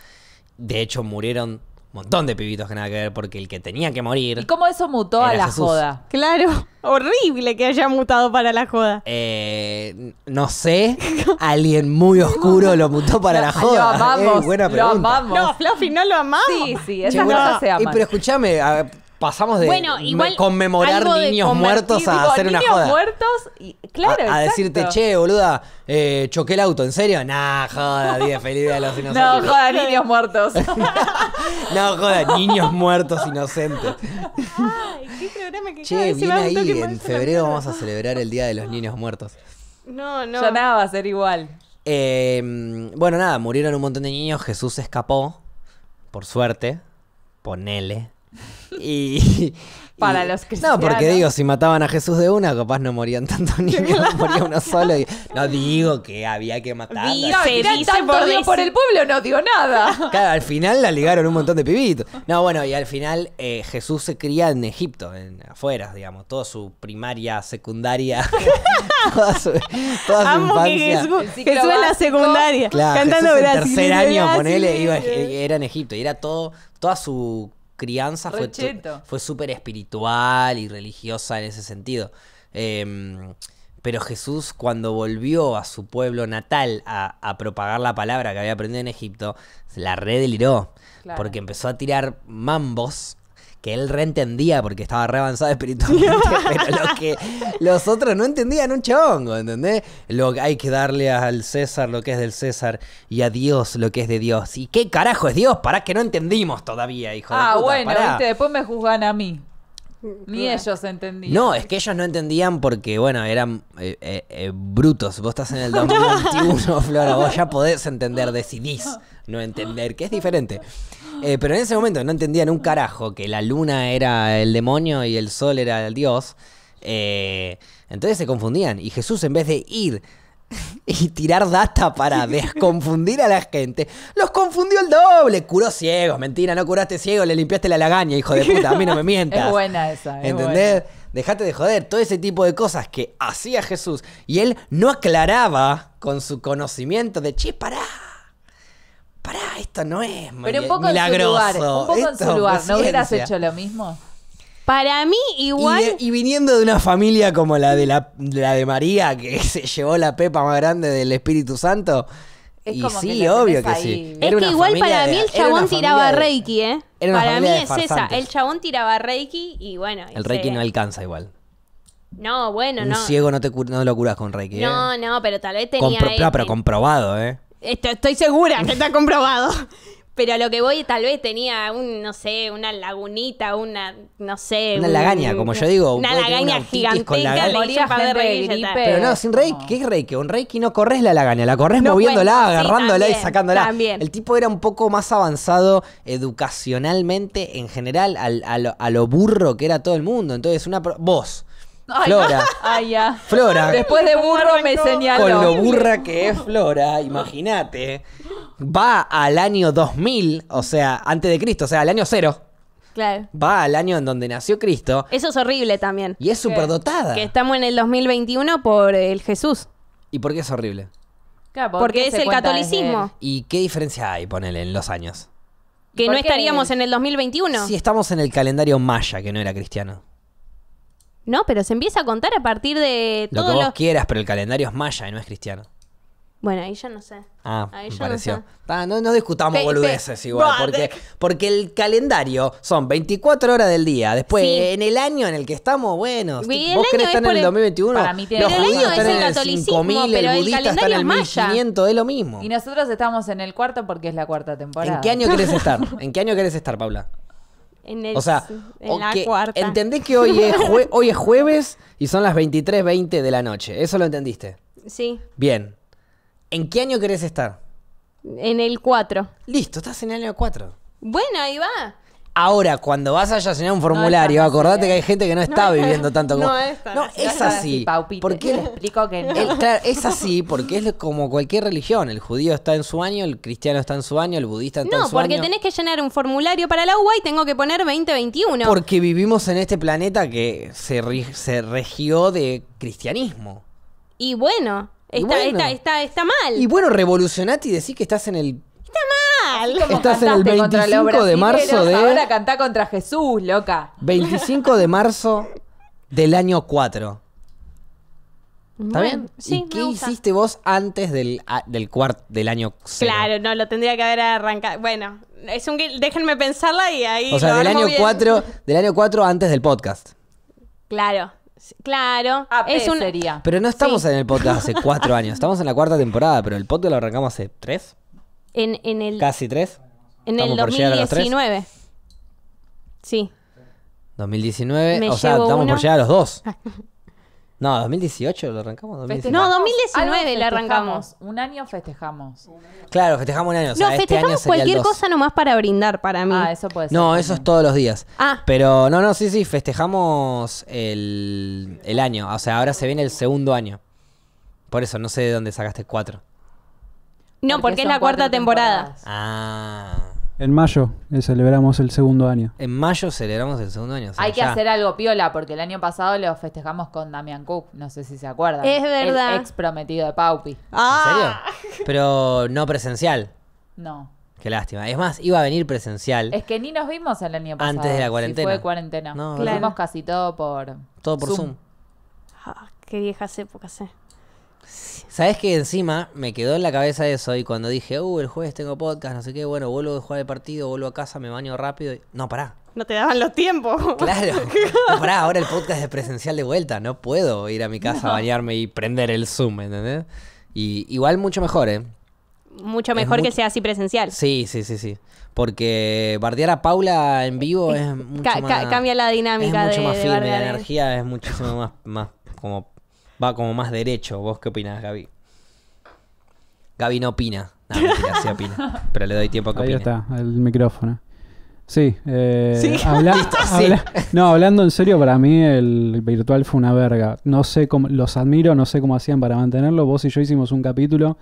De hecho, murieron montón de pibitos que nada que ver porque el que tenía que morir. ¿Y cómo eso mutó a la joda? Claro, horrible que haya mutado para la joda. Eh, no sé, alguien muy oscuro lo mutó para la joda. Lo amamos, lo amamos. No, Fluffy, no lo amamos. Sí, sí, esas cosa cosas se y eh, pero escúchame, Pasamos de conmemorar niños muertos a hacer una niños muertos, claro. A, decirte, che, boluda, eh, choqué el auto, ¿en serio? Nah, joda, día feliz de los inocentes. No, joda, niños muertos. no, joda, niños muertos inocentes. Ay, qué programa que Che, viene ahí, en febrero vamos a celebrar el Día de los Niños Muertos. No, no. Ya nada va a ser igual. Em, bueno, nada, murieron un montón de niños, Jesús escapó, por suerte, ponele. Y, Para los cristianos. No, porque digo, si mataban a Jesús de una, capaz no morían tantos niños, moría uno solo. no digo que había que matar. No, por, por el pueblo, no dio nada. Claro, al final la ligaron un montón de pibitos. No, bueno, y al final eh, Jesús se cría en Egipto, en afuera, digamos, toda su primaria, secundaria, toda su, Jesús, en la secundaria, cantando Jesús en tercer año, ponele, iba, era en Egipto, y era todo toda su crianza fue súper espiritual y religiosa en ese sentido. Em, pero Jesús cuando volvió a su pueblo natal a, propagar la palabra que había aprendido en Egipto, la redeliró, deliró, porque empezó a tirar mambos que él reentendía porque estaba re avanzado espiritualmente, pero lo que los otros no entendían un chongo, ¿entendés? Lo que hay que darle al César lo que es del César y a Dios lo que es de Dios. ¿Y qué carajo es Dios? para que no entendimos todavía, hijo ah, de Ah, bueno, después me juzgan a mí. Mm, Ni ellos entendían. No, es que ellos no entendían porque, bueno, eran eh, eh, eh, brutos. Vos estás en el 2021, Flora, vos ya podés entender, decidís no entender, que es diferente. Eh, pero en ese momento no entendían un carajo que la luna era el demonio y el sol era el dios. Eh, entonces se confundían. Y Jesús, en vez de ir y tirar data para desconfundir a la gente, los confundió el doble. Curó ciegos, mentira, no curaste ciegos, le limpiaste la lagaña, hijo de puta. A mí no me mientas. Es buena esa. Dejate de joder. Todo ese tipo de cosas que hacía Jesús y él no aclaraba con su conocimiento de che, pará pará, esto no es Pero un poco milagroso. un poco en su lugar, ¿no hubieras hecho lo mismo? Para mí, igual. Y, viniendo de una familia como la de, la, de María, que se llevó la pepa más grande del Espíritu Santo. Es y sí, obvio que sí. Era es que igual para mí el chabón tiraba Reiki, ¿eh? Para mí es esa. El chabón tiraba Reiki y bueno. El Reiki no alcanza igual. No, bueno, no. ciego no, te, no lo curas con Reiki. No, ¿eh? no, pero tal vez tenía. pero comprobado, ¿eh? estoy segura que está comprobado. Pero a lo que voy, tal vez tenía un, no sé, una lagunita, una, no sé. Una lagaña, como yo digo. Una lagaña gigantesca, Pero no, sin reiki, ¿qué es reiki? Un reiki no corres la lagaña, la corres moviéndola, agarrándola y sacándola. El tipo era un poco más avanzado educacionalmente en general, al, a, lo, a, lo, burro que era todo el mundo. Entonces, una vos Flora. ya. Flora. Después de burro me señaló. Con lo burra que es Flora, imagínate. Va al año 2000, o sea, antes de Cristo, o sea, al año cero. Claro. Va al año en donde nació Cristo. Eso es horrible también. Y es superdotada. Que estamos en el 2021 por el Jesús. ¿Y por qué es horrible? Porque es el catolicismo. ¿Y qué diferencia hay, ponele, en los años? Que no estaríamos en el 2021. Si estamos en el calendario maya, que no era cristiano. No, pero se empieza a contar a partir de Lo que vos quieras, pero el calendario es maya y no es cristiano. Bueno, ahí ya no sé. Ah, ahí me No sé. No, discutamos boludeces igual, porque, porque el calendario son 24 horas del día. Después, en el año en el que estamos, bueno, vos querés estar en el 2021, mí los judíos el en el 5000, el budista está en el es lo mismo. Y nosotros estamos en el cuarto porque es la cuarta temporada. ¿En qué año querés estar? ¿En qué año querés estar, Paula? En el, o sea, en que entendés que hoy es, hoy es jueves y son las 23.20 de la noche. ¿Eso lo entendiste? Sí. Bien. ¿En qué año querés estar? En el 4. Listo, estás en el año 4. Bueno, ahí va. Ahora, cuando vas a llenar un formulario, acordate que hay gente que no está viviendo tanto como. No es, no, así, es así. explico que no. es así porque es como cualquier religión. El judío está en su año, el cristiano está en su año, el budista está en su año. No, porque tenés que llenar un formulario para la UBA y tengo que poner 2021. Porque vivimos en este planeta que se, regió de cristianismo. Y bueno, está, mal. Y bueno, revolucionate y decís que estás en el Estás en el 25 de marzo de- Ahora cantá contra Jesús, loca. 25 de marzo del año 4. ¿Está bien? ¿Y qué hiciste vos antes del, ah, del, año 0? Claro, no, lo tendría que haber arrancado. Bueno, es un déjenme pensarla y ahí. O sea, del año, 4, del año 4 antes del podcast. Claro, claro. es un... Pero no estamos en el podcast hace 4 años. Estamos en la cuarta temporada, pero el podcast lo arrancamos hace 3. En, el, Casi tres. En el 2019. Sí. 2019, o sea, estamos por llegar a los dos. No, 2018 lo arrancamos. 2019. No, 2019 lo arrancamos. Un año festejamos. Claro, festejamos un año. no, este festejamos cualquier cosa nomás para brindar para mí. Ah, eso puede ser. No, eso es todos los días. Ah. Pero no, no, sí, sí, festejamos el, el año. O sea, ahora se viene el segundo año. Por eso, no sé de dónde sacaste cuatro. No, porque, es la cuarta temporada. Ah. En mayo eh, celebramos el segundo año. En mayo celebramos el segundo año. Hay que hacer algo piola, porque el año pasado lo festejamos con Damian Cook. No sé si se acuerdan. Es verdad. El ex prometido de Paupi. Ah. ¿En serio? Ah. Pero no presencial. No. Qué lástima. Es más, iba a venir presencial. Es que ni nos vimos el año pasado. Antes de la cuarentena. Si fue cuarentena. No, vimos casi todo por. Todo por Zoom. Ah, qué viejas épocas, eh. Sabes que encima me quedó en la cabeza eso y cuando dije, uh, el jueves tengo podcast, no sé qué, bueno, vuelvo de jugar el partido, vuelvo a casa, me baño rápido. No, pará. No te daban los tiempos. Claro. No, pará, ahora el podcast es presencial de vuelta. No puedo ir a mi casa a bañarme y prender el Zoom, ¿entendés? Y igual mucho mejor, ¿eh? Mucho mejor que sea así presencial. Sí, sí, sí, sí. Porque bardear a Paula en eh, vivo eh, es mucho más... cambia la dinámica es mucho más firme, la energía es muchísimo más, más como va como más derecho. ¿Vos qué opinás, Gaby? Gaby no opina. No, mentira, sí opina. Pero le doy tiempo a que Ahí está, el micrófono. Sí, eh, ¿Sí? Habla, no, hablando en serio, para mí el virtual fue una verga. No sé cómo, los admiro, no sé cómo hacían para mantenerlo. Vos y yo hicimos un capítulo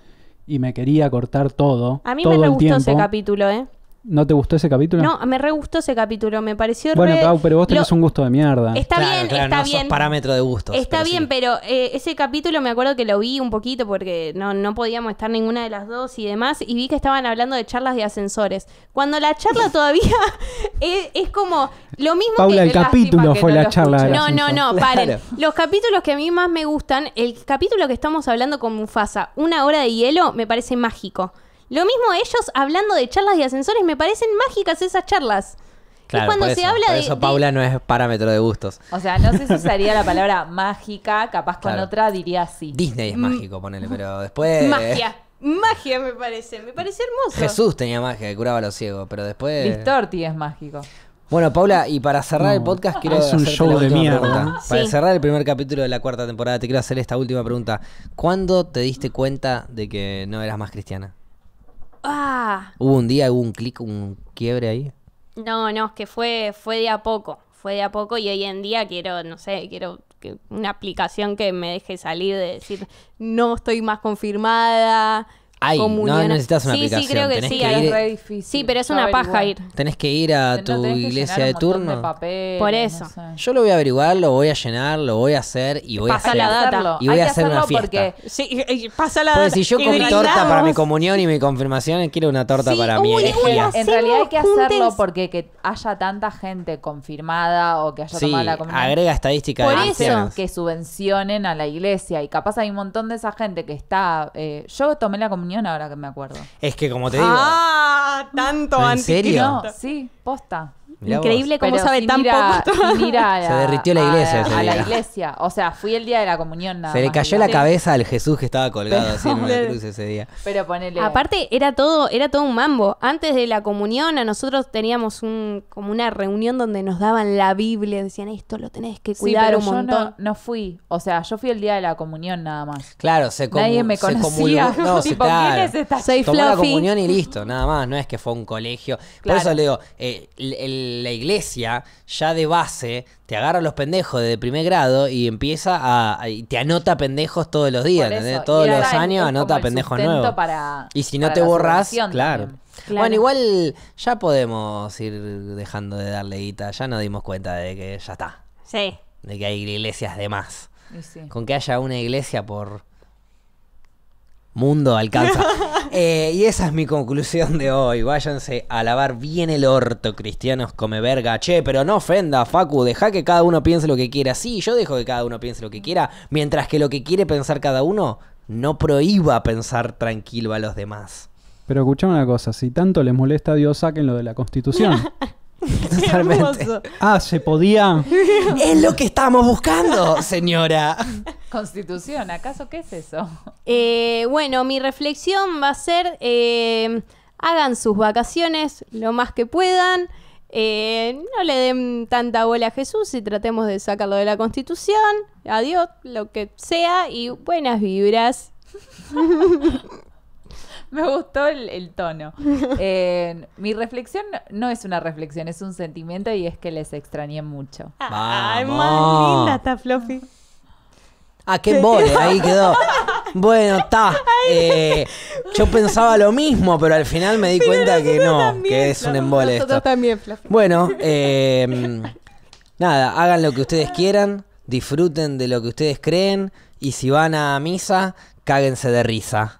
y me quería cortar todo. A mí me, gustó ese capítulo, ¿eh? ¿No te gustó ese capítulo? No, me re gustó ese capítulo, me pareció Bueno, pero vos tenés un gusto de mierda. Está bien, está no bien. parámetro de gusto. Está bien, pero eh, ese capítulo me acuerdo que lo vi un poquito porque no, no podíamos estar ninguna de las dos y demás, y vi que estaban hablando de charlas de ascensores. Cuando la charla todavía es, como lo mismo Paula, el capítulo fue la charla. no, no, no, paren. Los capítulos que a mí más me gustan, el capítulo que estamos hablando con Mufasa, Una hora de hielo, me parece mágico. Lo mismo ellos hablando de charlas de ascensores, me parecen mágicas esas charlas. Claro, cuando por eso, se habla de, Paula no es parámetro de gustos. O sea, no sé si usaría la palabra mágica, capaz con otra diría sí. Disney es mm. mágico, ponele, pero después. Magia. Magia me parece, me parece hermoso. Jesús tenía magia, curaba a los ciegos, pero después. Listorti es mágico. Bueno, Paula, y para cerrar el podcast, ah, quiero. Es un show de mierda. Para cerrar el primer capítulo de la cuarta temporada, te quiero hacer esta última pregunta. ¿Cuándo te diste cuenta de que no eras más cristiana? Ah. Hubo un día, hubo un clic, un quiebre ahí. No, no, es que fue, fue de a poco, fue de a poco y hoy en día quiero, no sé, quiero que una aplicación que me deje salir de decir, no estoy más confirmada, no necesitas una sí, aplicación. Sí, creo que sí. Sí, pero es una paja ir. Tenés que ir a tu iglesia de turno. Por eso. Yo lo voy a averiguar, lo voy a llenar, lo voy a hacer y voy a hacer. La data. Y voy a hacer una fiesta. Sí, pasa la data. si yo comí torta para mi comunión y mi confirmación, quiero una torta para mi elegía en realidad hay que hacerlo porque que haya tanta gente confirmada o que haya tomado la comunión. agrega estadística Por eso que subvencionen a la iglesia y capaz hay un montón de esa gente que está eh, yo tomé la comunión ahora que me acuerdo. Es que como te digo. ¡Ah! Tanto ¿En serio? sí, posta. Increíble cómo sabe tan poco. se derritió la iglesia. A, la iglesia. O sea, fui el día de la comunión nada Se le cayó la cabeza al Jesús que estaba colgado así en la cruz ese día. Pero ponele. Aparte, era todo, era todo un mambo. Antes de la comunión, a nosotros teníamos un, como una reunión donde nos daban la Biblia. Decían, esto lo tenés que cuidar un montón. no, fui. O sea, yo fui el día de la comunión nada más. Claro, se Nadie me conocía. No, tipo, ¿quién es esta? la comunión y listo, nada más. No es que fue un colegio. Por eso le digo, eh, el la iglesia ya de base te agarra los pendejos de primer grado y empieza a, te anota pendejos todos los días, todos los años anota pendejos nuevos. y si no te borras, claro. Bueno, igual ya podemos ir dejando de darle guita. Ya nos dimos cuenta de que ya está. Sí. De que hay iglesias de más. Con que haya una iglesia por Mundo alcanza. Eh, y esa es mi conclusión de hoy. Váyanse a lavar bien el orto, cristianos come verga. Che, pero no ofenda, Facu. Deja que cada uno piense lo que quiera. Sí, yo dejo que cada uno piense lo que quiera. Mientras que lo que quiere pensar cada uno no prohíba pensar tranquilo a los demás. Pero escucha una cosa: si tanto les molesta a Dios, saquen lo de la Constitución. Ah, se podía. es lo que estamos buscando, señora. Constitución, ¿acaso qué es eso? Eh, bueno, mi reflexión va a ser: eh, hagan sus vacaciones lo más que puedan. Eh, no le den tanta bola a Jesús y tratemos de sacarlo de la Constitución. Adiós, lo que sea, y buenas vibras. Me gustó el, tono. Eh, mi reflexión no es una reflexión, es un sentimiento y es que les extrañé mucho. Ay, más linda está Fluffy. Ah, qué embole, ahí quedó. Bueno, está. Eh, yo pensaba lo mismo, pero al final me di cuenta que no, que es un embole. Nosotros también, Fluffy. Bueno, em, nada, hagan lo que ustedes quieran, disfruten de lo que ustedes creen y si van a misa, cáguense de risa.